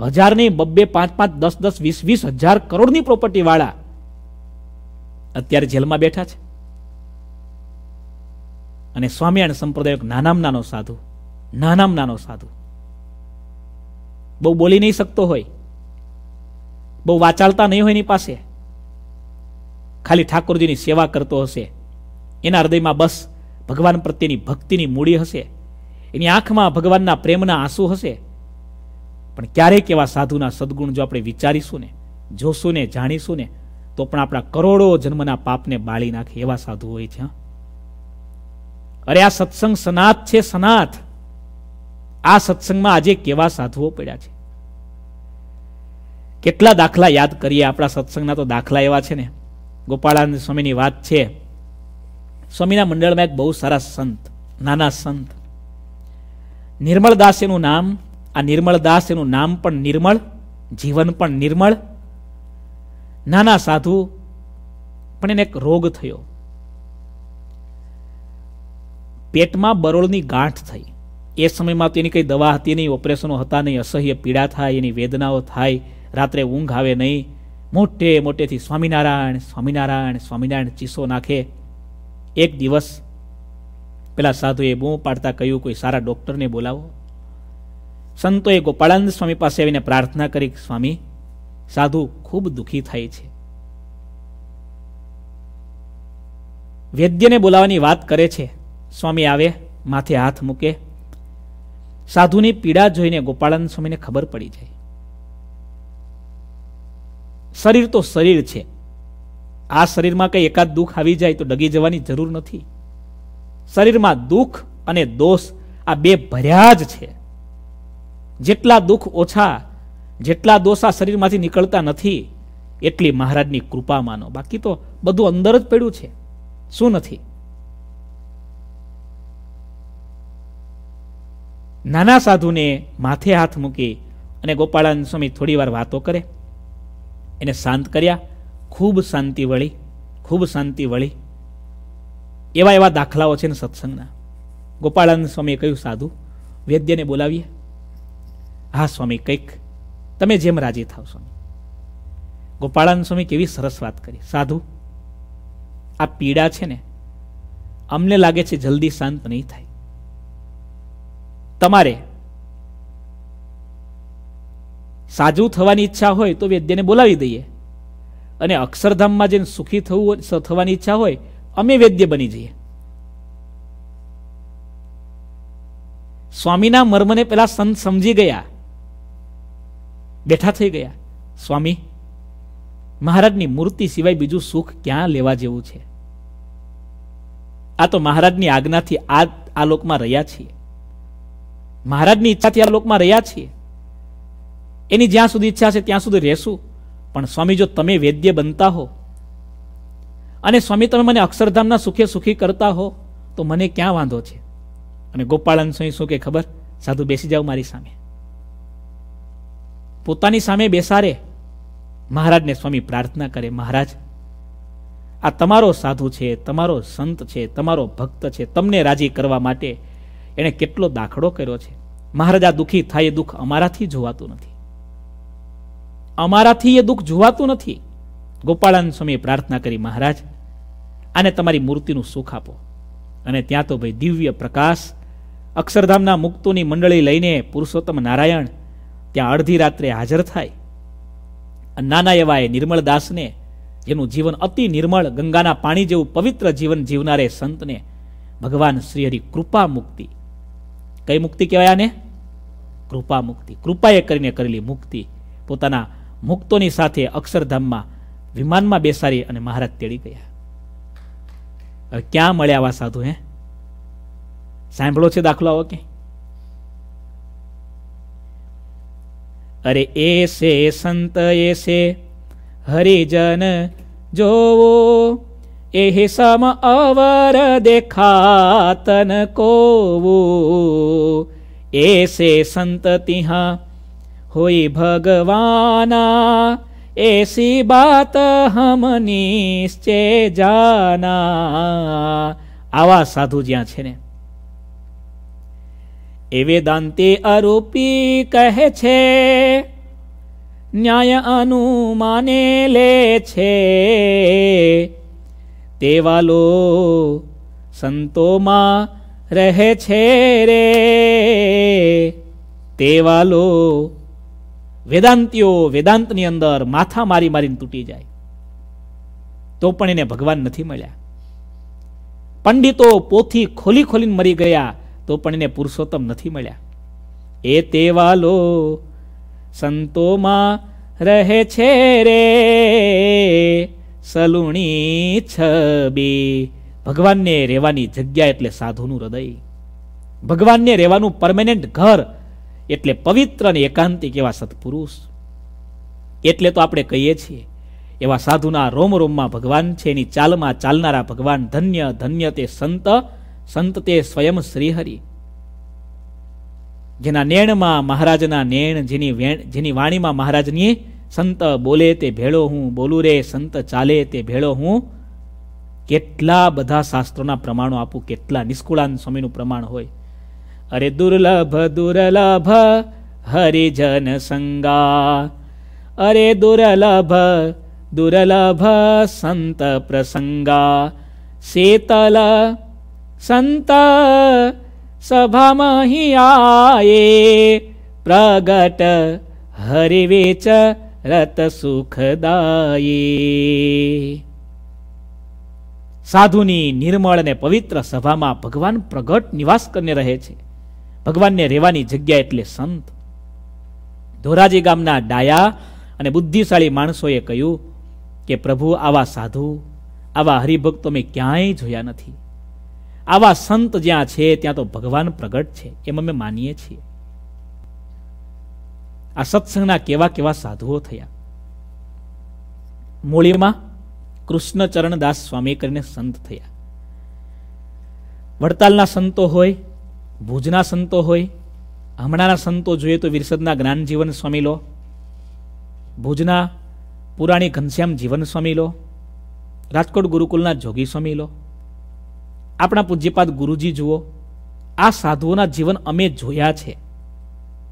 હજાર નહીં બબ્બે પાંચ પાંચ દસ દસ વીસ વીસ હજાર કરોડની પ્રોપર્ટી વાળા અત્યારે જેલમાં બેઠા છે અને સ્વામિનારાયણ સંપ્રદાય નાનામ નાનો સાધુ નાનામ નાનો સાધુ બહુ બોલી નહીં શકતો હોય બહુ વાચાળતા નહીં હોય એની પાસે ખાલી ઠાકોરજીની સેવા કરતો હશે એના હૃદયમાં બસ ભગવાન પ્રત્યેની ભક્તિની મૂડી હશે એની આંખમાં ભગવાનના પ્રેમના આંસુ હશે પણ ક્યારેક એવા સાધુના સદગુણ જો આપણે વિચારીશું ને જોશું ને જાણીશું ને તો પણ આપણા કરોડો જન્મના પાપને બાળી નાખે એવા સાધુ હોય છે અરે આ સત્સંગ સનાથ છે સનાથ આ સત્સંગમાં આજે કેવા સાધુઓ પડ્યા છે કેટલા દાખલા યાદ કરીએ આપણા સત્સંગના તો દાખલા એવા છે ને ગોપાળાનંદ સ્વામીની વાત છે સ્વામીના મંડળમાં એક બહુ સારા સંત નાના સંત નિર્મળદાસ એનું નામ આ નિર્મળ દાસ એનું નામ પણ નિર્મળ જીવન પણ નિર્મળ નાના સાધુ પણ એને એક રોગ થયો પેટમાં બરોળની ગાંઠ થઈ એ સમયમાં તો એની કંઈ દવા હતી નહીં ઓપરેશનો હતા નહીં અસહ્ય પીડા થાય એની વેદનાઓ થાય રાત્રે ઊંઘ આવે નહીં મોટે મોટેથી સ્વામિનારાયણ સ્વામિનારાયણ સ્વામિનારાયણ ચીસો નાખે એક દિવસ પેલા સાધુએ બૂમ પાડતા કહ્યું કોઈ સારા ડૉક્ટરને બોલાવો સંતોએ ગોપાળાનંદ સ્વામી પાસે આવીને પ્રાર્થના કરી સ્વામી સાધુ ખૂબ દુઃખી થાય છે વૈદ્યને બોલાવાની વાત કરે છે સ્વામી આવે માથે હાથ મૂકે સાધુની પીડા જોઈને ગોપાળાનંદ સ્વામીને ખબર પડી જાય શરીર તો શરીર છે આ શરીરમાં કંઈ એકાદ દુઃખ આવી જાય તો ડગી જવાની જરૂર નથી શરીરમાં દુઃખ અને દોષ આ બે ભર્યા જ છે જેટલા દુઃખ ઓછા જેટલા દોષા શરીરમાંથી નીકળતા નથી એટલી મહારાજની કૃપા માનો બાકી તો બધું અંદર જ પડ્યું છે શું નથી નાના સાધુને માથે હાથ મૂકી અને ગોપાળાનંદ સ્વામી થોડી વાર વાતો કરે એને શાંત કર્યા ખૂબ શાંતિ વળી ખૂબ શાંતિ વળી એવા એવા દાખલાઓ છે ને સત્સંગના ગોપાળાનંદ સ્વામીએ કહ્યું સાધુ વૈદ્યને બોલાવીએ હા સ્વામી કંઈક તમે જેમ રાજી થાવ સ્વામી ગોપાળાન સ્વામી કેવી સરસ વાત કરી સાધુ આ પીડા છે ને અમને લાગે છે જલ્દી શાંત નહીં થાય તમારે સાજુ થવાની ઈચ્છા હોય તો વૈદ્યને બોલાવી દઈએ અને અક્ષરધામમાં જઈને સુખી થવું થવાની ઈચ્છા હોય અમે વૈદ્ય બની જઈએ સ્વામીના મર્મને પેલા સંત સમજી ગયા બેઠા થઈ ગયા સ્વામી મહારાજની મૂર્તિ સિવાય બીજું સુખ ક્યાં લેવા જેવું છે આ તો મહારાજની આજ્ઞાથી આ આ લોકમાં રહ્યા છીએ મહારાજની ઈચ્છાથી આ લોકમાં રહ્યા છીએ એની જ્યાં સુધી ઈચ્છા છે ત્યાં સુધી રહેશું પણ સ્વામી જો તમે વૈદ્ય બનતા હો અને સ્વામી તમે મને અક્ષરધામના સુખે સુખી કરતા હો તો મને ક્યાં વાંધો છે અને ગોપાળન સ્વામી શું કે ખબર સાધુ બેસી જાઓ મારી સામે પોતાની સામે બેસારે મહારાજને સ્વામી પ્રાર્થના કરે મહારાજ આ તમારો સાધુ છે તમારો સંત છે તમારો ભક્ત છે તમને રાજી કરવા માટે એણે કેટલો દાખલો કર્યો છે મહારાજ આ દુઃખી થાય એ દુઃખ અમારાથી જોવાતું નથી અમારાથી એ દુઃખ જોવાતું નથી ગોપાળાન સ્વામીએ પ્રાર્થના કરી મહારાજ આને તમારી મૂર્તિનું સુખ આપો અને ત્યાં તો ભાઈ દિવ્ય પ્રકાશ અક્ષરધામના મુક્તોની મંડળી લઈને પુરુષોત્તમ નારાયણ ત્યાં અડધી રાત્રે હાજર થાય નાના એવા એ નિર્મળ દાસને જેનું જીવન અતિ નિર્મળ ગંગાના પાણી જેવું પવિત્ર જીવન જીવનારે સંતને ભગવાન શ્રીહરિ કૃપા મુક્તિ કઈ મુક્તિ કહેવાય આને કૃપા મુક્તિ કૃપાએ કરીને કરેલી મુક્તિ પોતાના મુક્તોની સાથે અક્ષરધામમાં વિમાનમાં બેસાડી અને મહારાજ તેડી ગયા હવે ક્યાં મળ્યા આવા સાધુ હે સાંભળો છે દાખલો આવો કે અરે એસે સંત એસે હરિજન જોવો એ સમ અવર દેખાતન કોવો એસે સંત તિહા હોઈ ભગવાના એસી બાત હમ નિશ્ચે જાના આવા સાધુ જ્યાં છે ને એ વેદાંતિ આરોપી કહે છે ન્યાય અનુમાને લે છે તેવાલો સંતોમાં રહે છે રે તેવાલો વેદાંતિઓ વેદાંતની અંદર માથા મારી મારીને તૂટી જાય તો પણ એને ભગવાન નથી મળ્યા પંડિતો પોથી ખોલી ખોલીને મરી ગયા તો પણ એને પુરુષોત્તમ નથી મળ્યા એ તેવાલો સંતોમાં રહે છે રે સલુણી છબી ભગવાનને રહેવાની જગ્યા એટલે સાધુનું હૃદય ભગવાનને રહેવાનું પરમેનન્ટ ઘર એટલે પવિત્ર અને એકાંતિક એવા સત્પુરુષ એટલે તો આપણે કહીએ છીએ એવા સાધુના રોમ રોમમાં ભગવાન છે એની ચાલમાં ચાલનારા ભગવાન ધન્ય ધન્ય તે સંત સંત તે સ્વયં શ્રીહરિ જેના નેણમાં મહારાજના નેણ જેની જેની વાણીમાં મહારાજની સંત બોલે તે ભેળો હું બોલું રે સંત ચાલે તે ભેળો હું કેટલા બધા શાસ્ત્રોના પ્રમાણો આપું કેટલા નિષ્કુળાન સ્વામીનું પ્રમાણ હોય અરે દુર્લભ દુર્લભ હરિજન સંગા અરે દુર્લભ દુર્લભ સંત પ્રસંગા શેતલા સંત સભામાં આયે પ્રગટ હરિવેચ રત સુખદાયી સાધુની નિર્મળ અને પવિત્ર સભામાં ભગવાન પ્રગટ નિવાસ કરીને રહે છે ભગવાનને રહેવાની જગ્યા એટલે સંત ધોરાજી ગામના ડાયા અને બુદ્ધિશાળી માણસોએ કહ્યું કે પ્રભુ આવા સાધુ આવા હરિભક્તો મેં ક્યાંય જોયા નથી આવા સંત જ્યાં છે ત્યાં તો ભગવાન પ્રગટ છે એમ અમે માનીએ છીએ આ સત્સંગના કેવા કેવા સાધુઓ થયા મૂળીમાં કૃષ્ણચરણદાસ સ્વામી કરીને સંત થયા વડતાલના સંતો હોય ભુજના સંતો હોય હમણાંના સંતો જોઈએ તો વિરસદના જ્ઞાનજીવન સ્વામી લો ભુજના પુરાણી ઘનશ્યામ જીવન સ્વામી લો રાજકોટ ગુરુકુલના જોગી સ્વામી લો આપણા પૂજ્યપાદ ગુરુજી જુઓ આ સાધુઓના જીવન અમે જોયા છે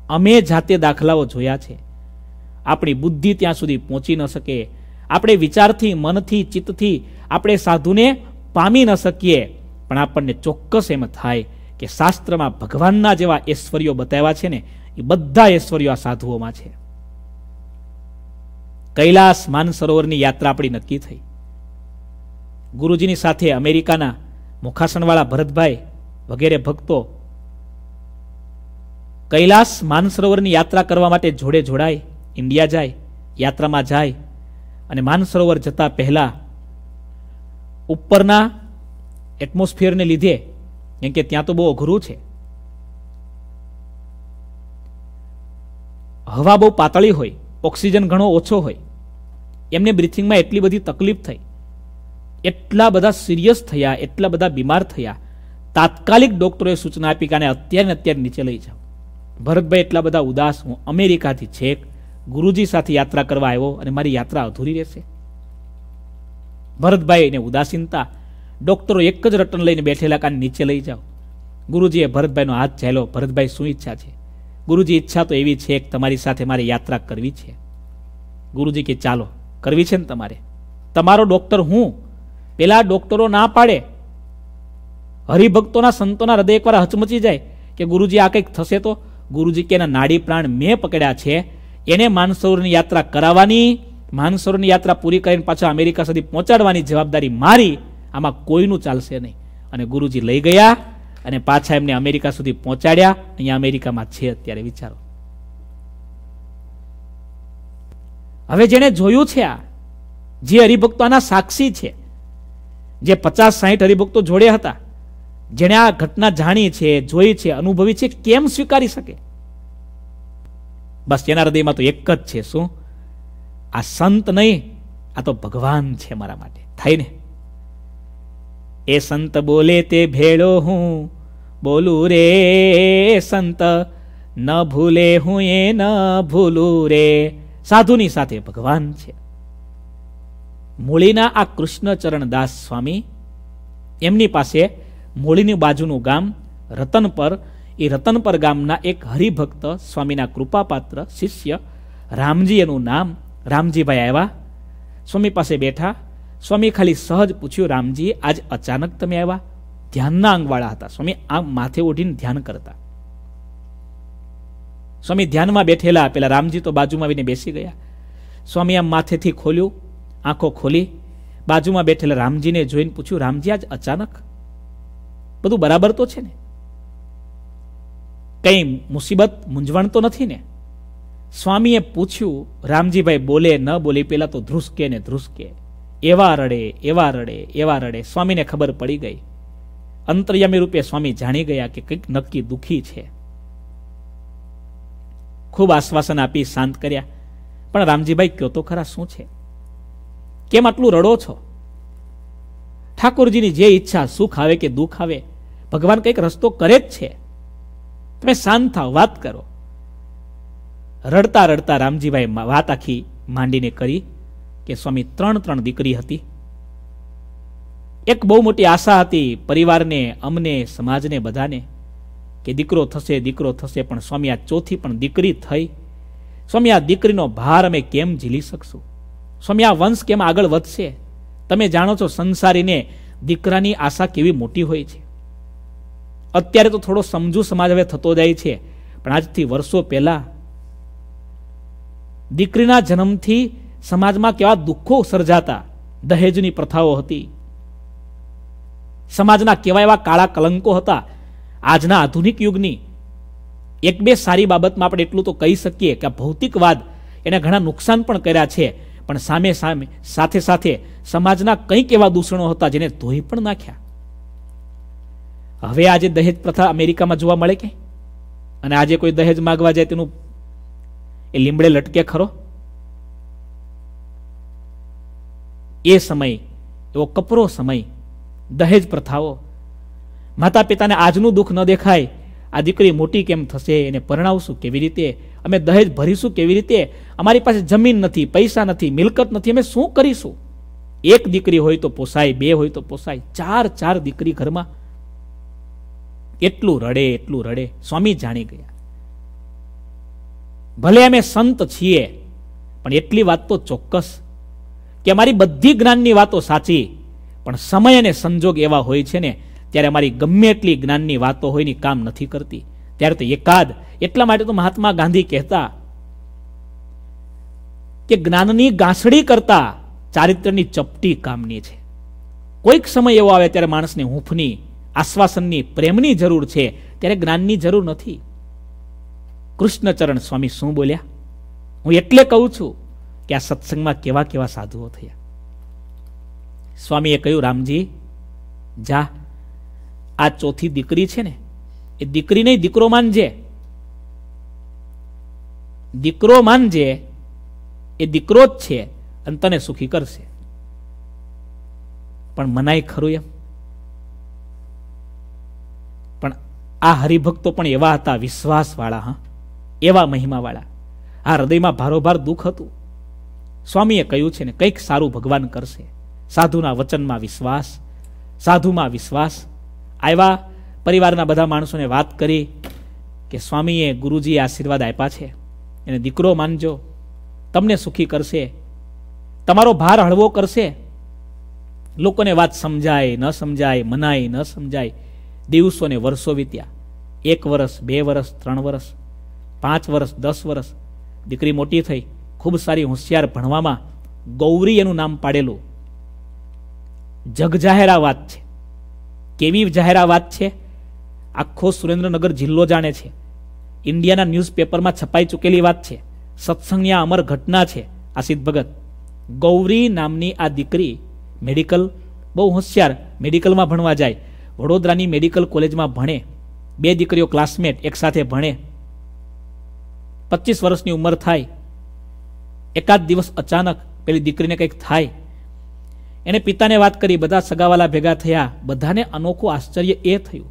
અમે જાતે દાખલાઓ જોયા છે આપણી બુદ્ધિ ત્યાં સુધી પહોંચી ન શકે આપણે વિચારથી મનથી ચિત્તથી આપણે સાધુને પામી ન શકીએ પણ આપણને ચોક્કસ એમ થાય કે શાસ્ત્રમાં ભગવાનના જેવા ઐશ્વર્યો બતાવ્યા છે ને એ બધા ઐશ્વર્યો આ સાધુઓમાં છે કૈલાસ માનસરોવરની યાત્રા આપણી નક્કી થઈ ગુરુજીની સાથે અમેરિકાના મુખાસનવાળા ભરતભાઈ વગેરે ભક્તો કૈલાસ માનસરોવરની યાત્રા કરવા માટે જોડે જોડાય ઇન્ડિયા જાય યાત્રામાં જાય અને માનસરોવર જતા પહેલાં ઉપરના એટમોસ્ફિયરને લીધે કેમ કે ત્યાં તો બહુ અઘરું છે હવા બહુ પાતળી હોય ઓક્સિજન ઘણો ઓછો હોય એમને બ્રિથિંગમાં એટલી બધી તકલીફ થઈ એટલા બધા સિરિયસ થયા એટલા બધા બીમાર થયા તાત્કાલિક ડૉક્ટરોએ સૂચના આપી કે આને અત્યારે અત્યારે નીચે લઈ જાઓ ભરતભાઈ એટલા બધા ઉદાસ હું અમેરિકાથી છેક ગુરુજી સાથે યાત્રા કરવા આવ્યો અને મારી યાત્રા અધૂરી રહેશે ભરતભાઈ એને ઉદાસીનતા ડૉક્ટરો એક જ રટન લઈને બેઠેલા કાન નીચે લઈ જાઓ ગુરુજીએ ભરતભાઈનો હાથ ઝાલ્યો ભરતભાઈ શું ઈચ્છા છે ગુરુજી ઈચ્છા તો એવી છે કે તમારી સાથે મારે યાત્રા કરવી છે ગુરુજી કે ચાલો કરવી છે ને તમારે તમારો ડૉક્ટર હું પેલા ડોક્ટરો ના પાડે હરિભક્તોના સંતોના હૃદય એકવાર હચમચી જાય કે ગુરુજી આ કંઈક થશે તો ગુરુજી કે નાડી પ્રાણ મેં પકડ્યા છે એને માનસરોવરની યાત્રા કરાવવાની માનસરોવરની યાત્રા પૂરી કરીને પાછા અમેરિકા સુધી પહોંચાડવાની જવાબદારી મારી આમાં કોઈનું ચાલશે નહીં અને ગુરુજી લઈ ગયા અને પાછા એમને અમેરિકા સુધી પહોંચાડ્યા અહીંયા અમેરિકામાં છે અત્યારે વિચારો હવે જેણે જોયું છે આ જે હરિભક્તો આના સાક્ષી છે જે પચાસ સાહીઠ હરિભક્તો જોડે હતા જેણે આ ઘટના જાણી છે જોઈ છે અનુભવી છે કેમ સ્વીકારી શકે બસ એના હૃદયમાં તો એક જ છે શું આ સંત નહીં આ તો ભગવાન છે મારા માટે થાય ને એ સંત બોલે તે ભેળો હું બોલું રે સંત ન ભૂલે હું એ ન ભૂલું રે સાધુની સાથે ભગવાન છે મૂળીના આ કૃષ્ણચરણ દાસ સ્વામી એમની પાસે મૂળીની બાજુનું ગામ રતનપર એ રતનપર ગામના એક હરિભક્ત સ્વામીના કૃપાપાત્ર શિષ્ય રામજી એનું નામ રામજીભાઈ આવ્યા સ્વામી પાસે બેઠા સ્વામી ખાલી સહજ પૂછ્યું રામજી આજ અચાનક તમે આવ્યા ધ્યાનના અંગવાળા હતા સ્વામી આમ માથે ઉઠીને ધ્યાન કરતા સ્વામી ધ્યાનમાં બેઠેલા પેલા રામજી તો બાજુમાં આવીને બેસી ગયા સ્વામી આમ માથેથી ખોલ્યું આંખો ખોલી બાજુમાં બેઠેલા રામજીને જોઈને પૂછ્યું રામજી આજ અચાનક બધું બરાબર તો છે ને કંઈ મુસીબત મૂંઝવણ તો નથી ને સ્વામીએ પૂછ્યું રામજીભાઈ બોલે ન બોલે પેલા તો ધ્રુસકે ને ધ્રુસકે એવા રડે એવા રડે એવા રડે સ્વામીને ખબર પડી ગઈ અંતર્યામી રૂપે સ્વામી જાણી ગયા કે કંઈક નક્કી દુઃખી છે ખૂબ આશ્વાસન આપી શાંત કર્યા પણ રામજીભાઈ કયો તો ખરા શું છે કેમ આટલું રડો છો ઠાકોરજીની જે ઈચ્છા સુખ આવે કે દુઃખ આવે ભગવાન કંઈક રસ્તો કરે જ છે તમે શાંત થાવ વાત કરો રડતા રડતા રામજીભાઈ વાત આખી માંડીને કરી કે સ્વામી ત્રણ ત્રણ દીકરી હતી એક બહુ મોટી આશા હતી પરિવારને અમને સમાજને બધાને કે દીકરો થશે દીકરો થશે પણ સ્વામી આ ચોથી પણ દીકરી થઈ સ્વામી આ દીકરીનો ભાર અમે કેમ ઝીલી શકશું સ્વામી આ વંશ કેમ આગળ વધશે તમે જાણો છો સંસારીને દીકરાની આશા કેવી મોટી હોય છે અત્યારે તો થોડો સમજુ સમાજ હવે થતો જાય છે પણ આજથી વર્ષો પહેલાં દીકરીના જન્મથી સમાજમાં કેવા દુઃખો સર્જાતા દહેજની પ્રથાઓ હતી સમાજના કેવા એવા કાળા કલંકો હતા આજના આધુનિક યુગની એક બે સારી બાબતમાં આપણે એટલું તો કહી શકીએ કે ભૌતિકવાદ એને ઘણા નુકસાન પણ કર્યા છે પણ સામે સામે સાથે સાથે સમાજના કંઈક એવા દૂષણો હતા જેને ધોઈ પણ નાખ્યા હવે આજે દહેજ પ્રથા અમેરિકામાં જોવા મળે કે અને આજે કોઈ દહેજ માગવા જાય તેનું એ લીમડે લટકે ખરો એ સમય એવો કપરો સમય દહેજ પ્રથાઓ માતા પિતાને આજનું દુઃખ ન દેખાય આ દીકરી મોટી કેમ થશે એને પરણાવશું કેવી રીતે અમે દહેજ ભરીશું કેવી રીતે અમારી પાસે જમીન નથી પૈસા નથી મિલકત નથી અમે શું કરીશું એક દીકરી હોય તો પોસાય બે હોય તો પોસાય ચાર ચાર દીકરી ઘરમાં એટલું રડે એટલું રડે સ્વામી જાણી ગયા ભલે અમે સંત છીએ પણ એટલી વાત તો ચોક્કસ કે અમારી બધી જ્ઞાનની વાતો સાચી પણ સમય અને સંજોગ એવા હોય છે ને ત્યારે અમારી ગમે એટલી જ્ઞાનની વાતો હોય ને કામ નથી કરતી ત્યારે તો એકાદ એટલા માટે તો મહાત્મા ગાંધી કહેતા કે જ્ઞાનની ગાંસડી કરતા ચારિત્રની ચપટી કામની છે કોઈક સમય એવો આવે ત્યારે માણસને હૂંફની આશ્વાસનની પ્રેમની જરૂર છે ત્યારે જ્ઞાનની જરૂર નથી કૃષ્ણચરણ સ્વામી શું બોલ્યા હું એટલે કહું છું કે આ સત્સંગમાં કેવા કેવા સાધુઓ થયા સ્વામીએ કહ્યું રામજી જા આ ચોથી દીકરી છે ને એ દીકરી નહીં દીકરો માનજે દીકરો માનજે એ દીકરો જ છે અને તને સુખી કરશે પણ મનાય ખરું એમ પણ આ હરિભક્તો પણ એવા હતા વિશ્વાસવાળા હા એવા મહિમાવાળા આ હૃદયમાં ભારોભાર દુઃખ હતું સ્વામીએ કહ્યું છે ને કંઈક સારું ભગવાન કરશે સાધુના વચનમાં વિશ્વાસ સાધુમાં વિશ્વાસ આવ્યા પરિવારના બધા માણસોને વાત કરી કે સ્વામીએ ગુરુજીએ આશીર્વાદ આપ્યા છે એને દીકરો માનજો તમને સુખી કરશે તમારો ભાર હળવો કરશે લોકોને વાત સમજાય ન સમજાય મનાય ન સમજાય દિવસોને વર્ષો વીત્યા એક વર્ષ બે વર્ષ ત્રણ વર્ષ પાંચ વર્ષ દસ વર્ષ દીકરી મોટી થઈ ખૂબ સારી હોશિયાર ભણવામાં ગૌરી એનું નામ પાડેલું જગજાહેરા વાત છે કેવી જાહેરા વાત છે આખો સુરેન્દ્રનગર જિલ્લો જાણે છે ઇન્ડિયાના ન્યૂઝપેપરમાં છપાઈ ચૂકેલી વાત છે સત્સંગની આ અમર ઘટના છે આસિદ ભગત ગૌરી નામની આ દીકરી મેડિકલ બહુ હોશિયાર મેડિકલમાં ભણવા જાય વડોદરાની મેડિકલ કોલેજમાં ભણે બે દીકરીઓ ક્લાસમેટ એકસાથે ભણે પચીસ વર્ષની ઉંમર થાય એકાદ દિવસ અચાનક પેલી દીકરીને કંઈક થાય એણે પિતાને વાત કરી બધા સગાવાલા ભેગા થયા બધાને અનોખું આશ્ચર્ય એ થયું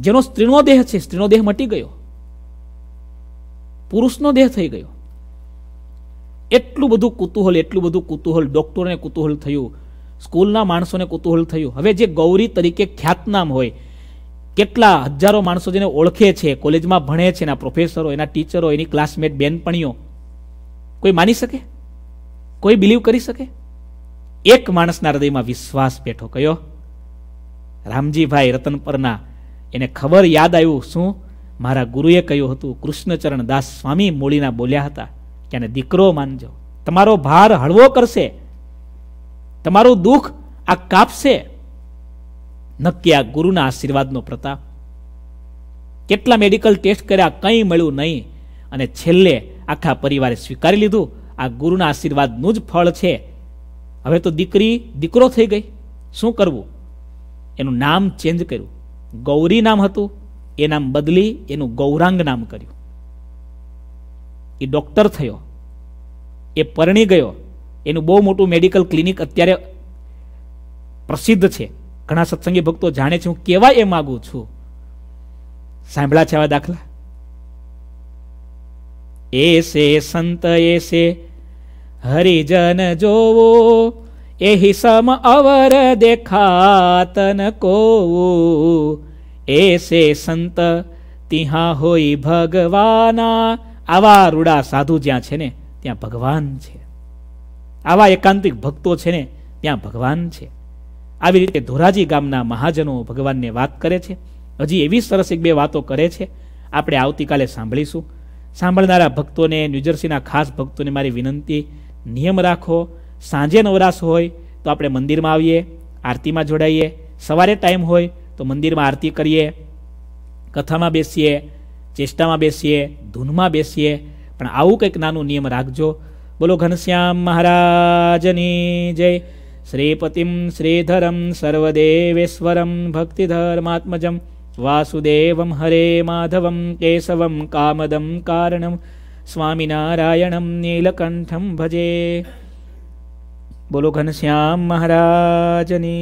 જેનો સ્ત્રીનો દેહ છે સ્ત્રીનો દેહ મટી ગયો પુરુષનો દેહ થઈ ગયો એટલું બધું કુતૂહલ એટલું બધું કુતૂહલ ડૉક્ટરને કુતૂહલ થયું સ્કૂલના માણસોને કુતૂહલ થયું હવે જે ગૌરી તરીકે ખ્યાતનામ હોય કેટલા હજારો માણસો જેને ઓળખે છે કોલેજમાં ભણે છે એના પ્રોફેસરો એના ટીચરો એની ક્લાસમેટ બેનપણીઓ કોઈ માની શકે કોઈ બિલીવ કરી શકે એક માણસના હૃદયમાં વિશ્વાસ બેઠો કયો રામજીભાઈ રતન પરના એને ખબર યાદ આવ્યું શું મારા ગુરુએ કહ્યું હતું કૃષ્ણચરણ દાસ સ્વામી મૂળીના બોલ્યા હતા કે આને દીકરો માનજો તમારો ભાર હળવો કરશે તમારું દુઃખ આ કાપશે નક્કી આ ગુરુના આશીર્વાદનો પ્રતાપ કેટલા મેડિકલ ટેસ્ટ કર્યા કંઈ મળ્યું નહીં અને છેલ્લે આખા પરિવારે સ્વીકારી લીધું આ ગુરુના આશીર્વાદનું જ ફળ છે હવે તો દીકરી દીકરો થઈ ગઈ શું કરવું એનું નામ ચેન્જ કર્યું ગૌરી નામ હતું એ નામ બદલી એનું ગૌરાંગ નામ કર્યું એ ડોક્ટર થયો એ પરણી ગયો એનું બહુ મોટું મેડિકલ ક્લિનિક અત્યારે પ્રસિદ્ધ છે ઘણા સત્સંગી ભક્તો જાણે છે હું કેવા એ માગું છું સાંભળ્યા છે આવા દાખલા એ સે સંત એ સે હરિજન જોવો એહી સમ અવર દેખાતન કોવું એ સે સંત ત્યાં હોય ભગવાના આવા રૂડા સાધુ જ્યાં છે ને ત્યાં ભગવાન છે આવા એકાંતિક ભક્તો છે ને ત્યાં ભગવાન છે આવી રીતે ધોરાજી ગામના મહાજનો ભગવાનને વાત કરે છે હજી એવી સરસ એક બે વાતો કરે છે આપણે આવતીકાલે સાંભળીશું સાંભળનારા ભક્તોને ન્યૂજર્સીના ખાસ ભક્તોને મારી વિનંતી નિયમ રાખો સાંજે નવરાશ હોય તો આપણે મંદિરમાં આવીએ આરતીમાં જોડાઈએ સવારે ટાઈમ હોય તો મંદિરમાં આરતી કરીએ કથામાં બેસીએ ચેષ્ટામાં બેસીએ ધૂનમાં બેસીએ પણ આવું કંઈક નાનું નિયમ રાખજો બોલો ઘનશ્યામ મહારાજની જય શ્રીપતિમ શ્રીધરમ સર્વદેવેશ્વરમ ભક્તિધર્માત્મજમ વાસુદેવમ હરે માધવમ કેશવમ કામદમ કારણમ સ્વામિનારાયણમ નીલકંઠમ ભજે બોલો ઘનશ્યામ મહારાજની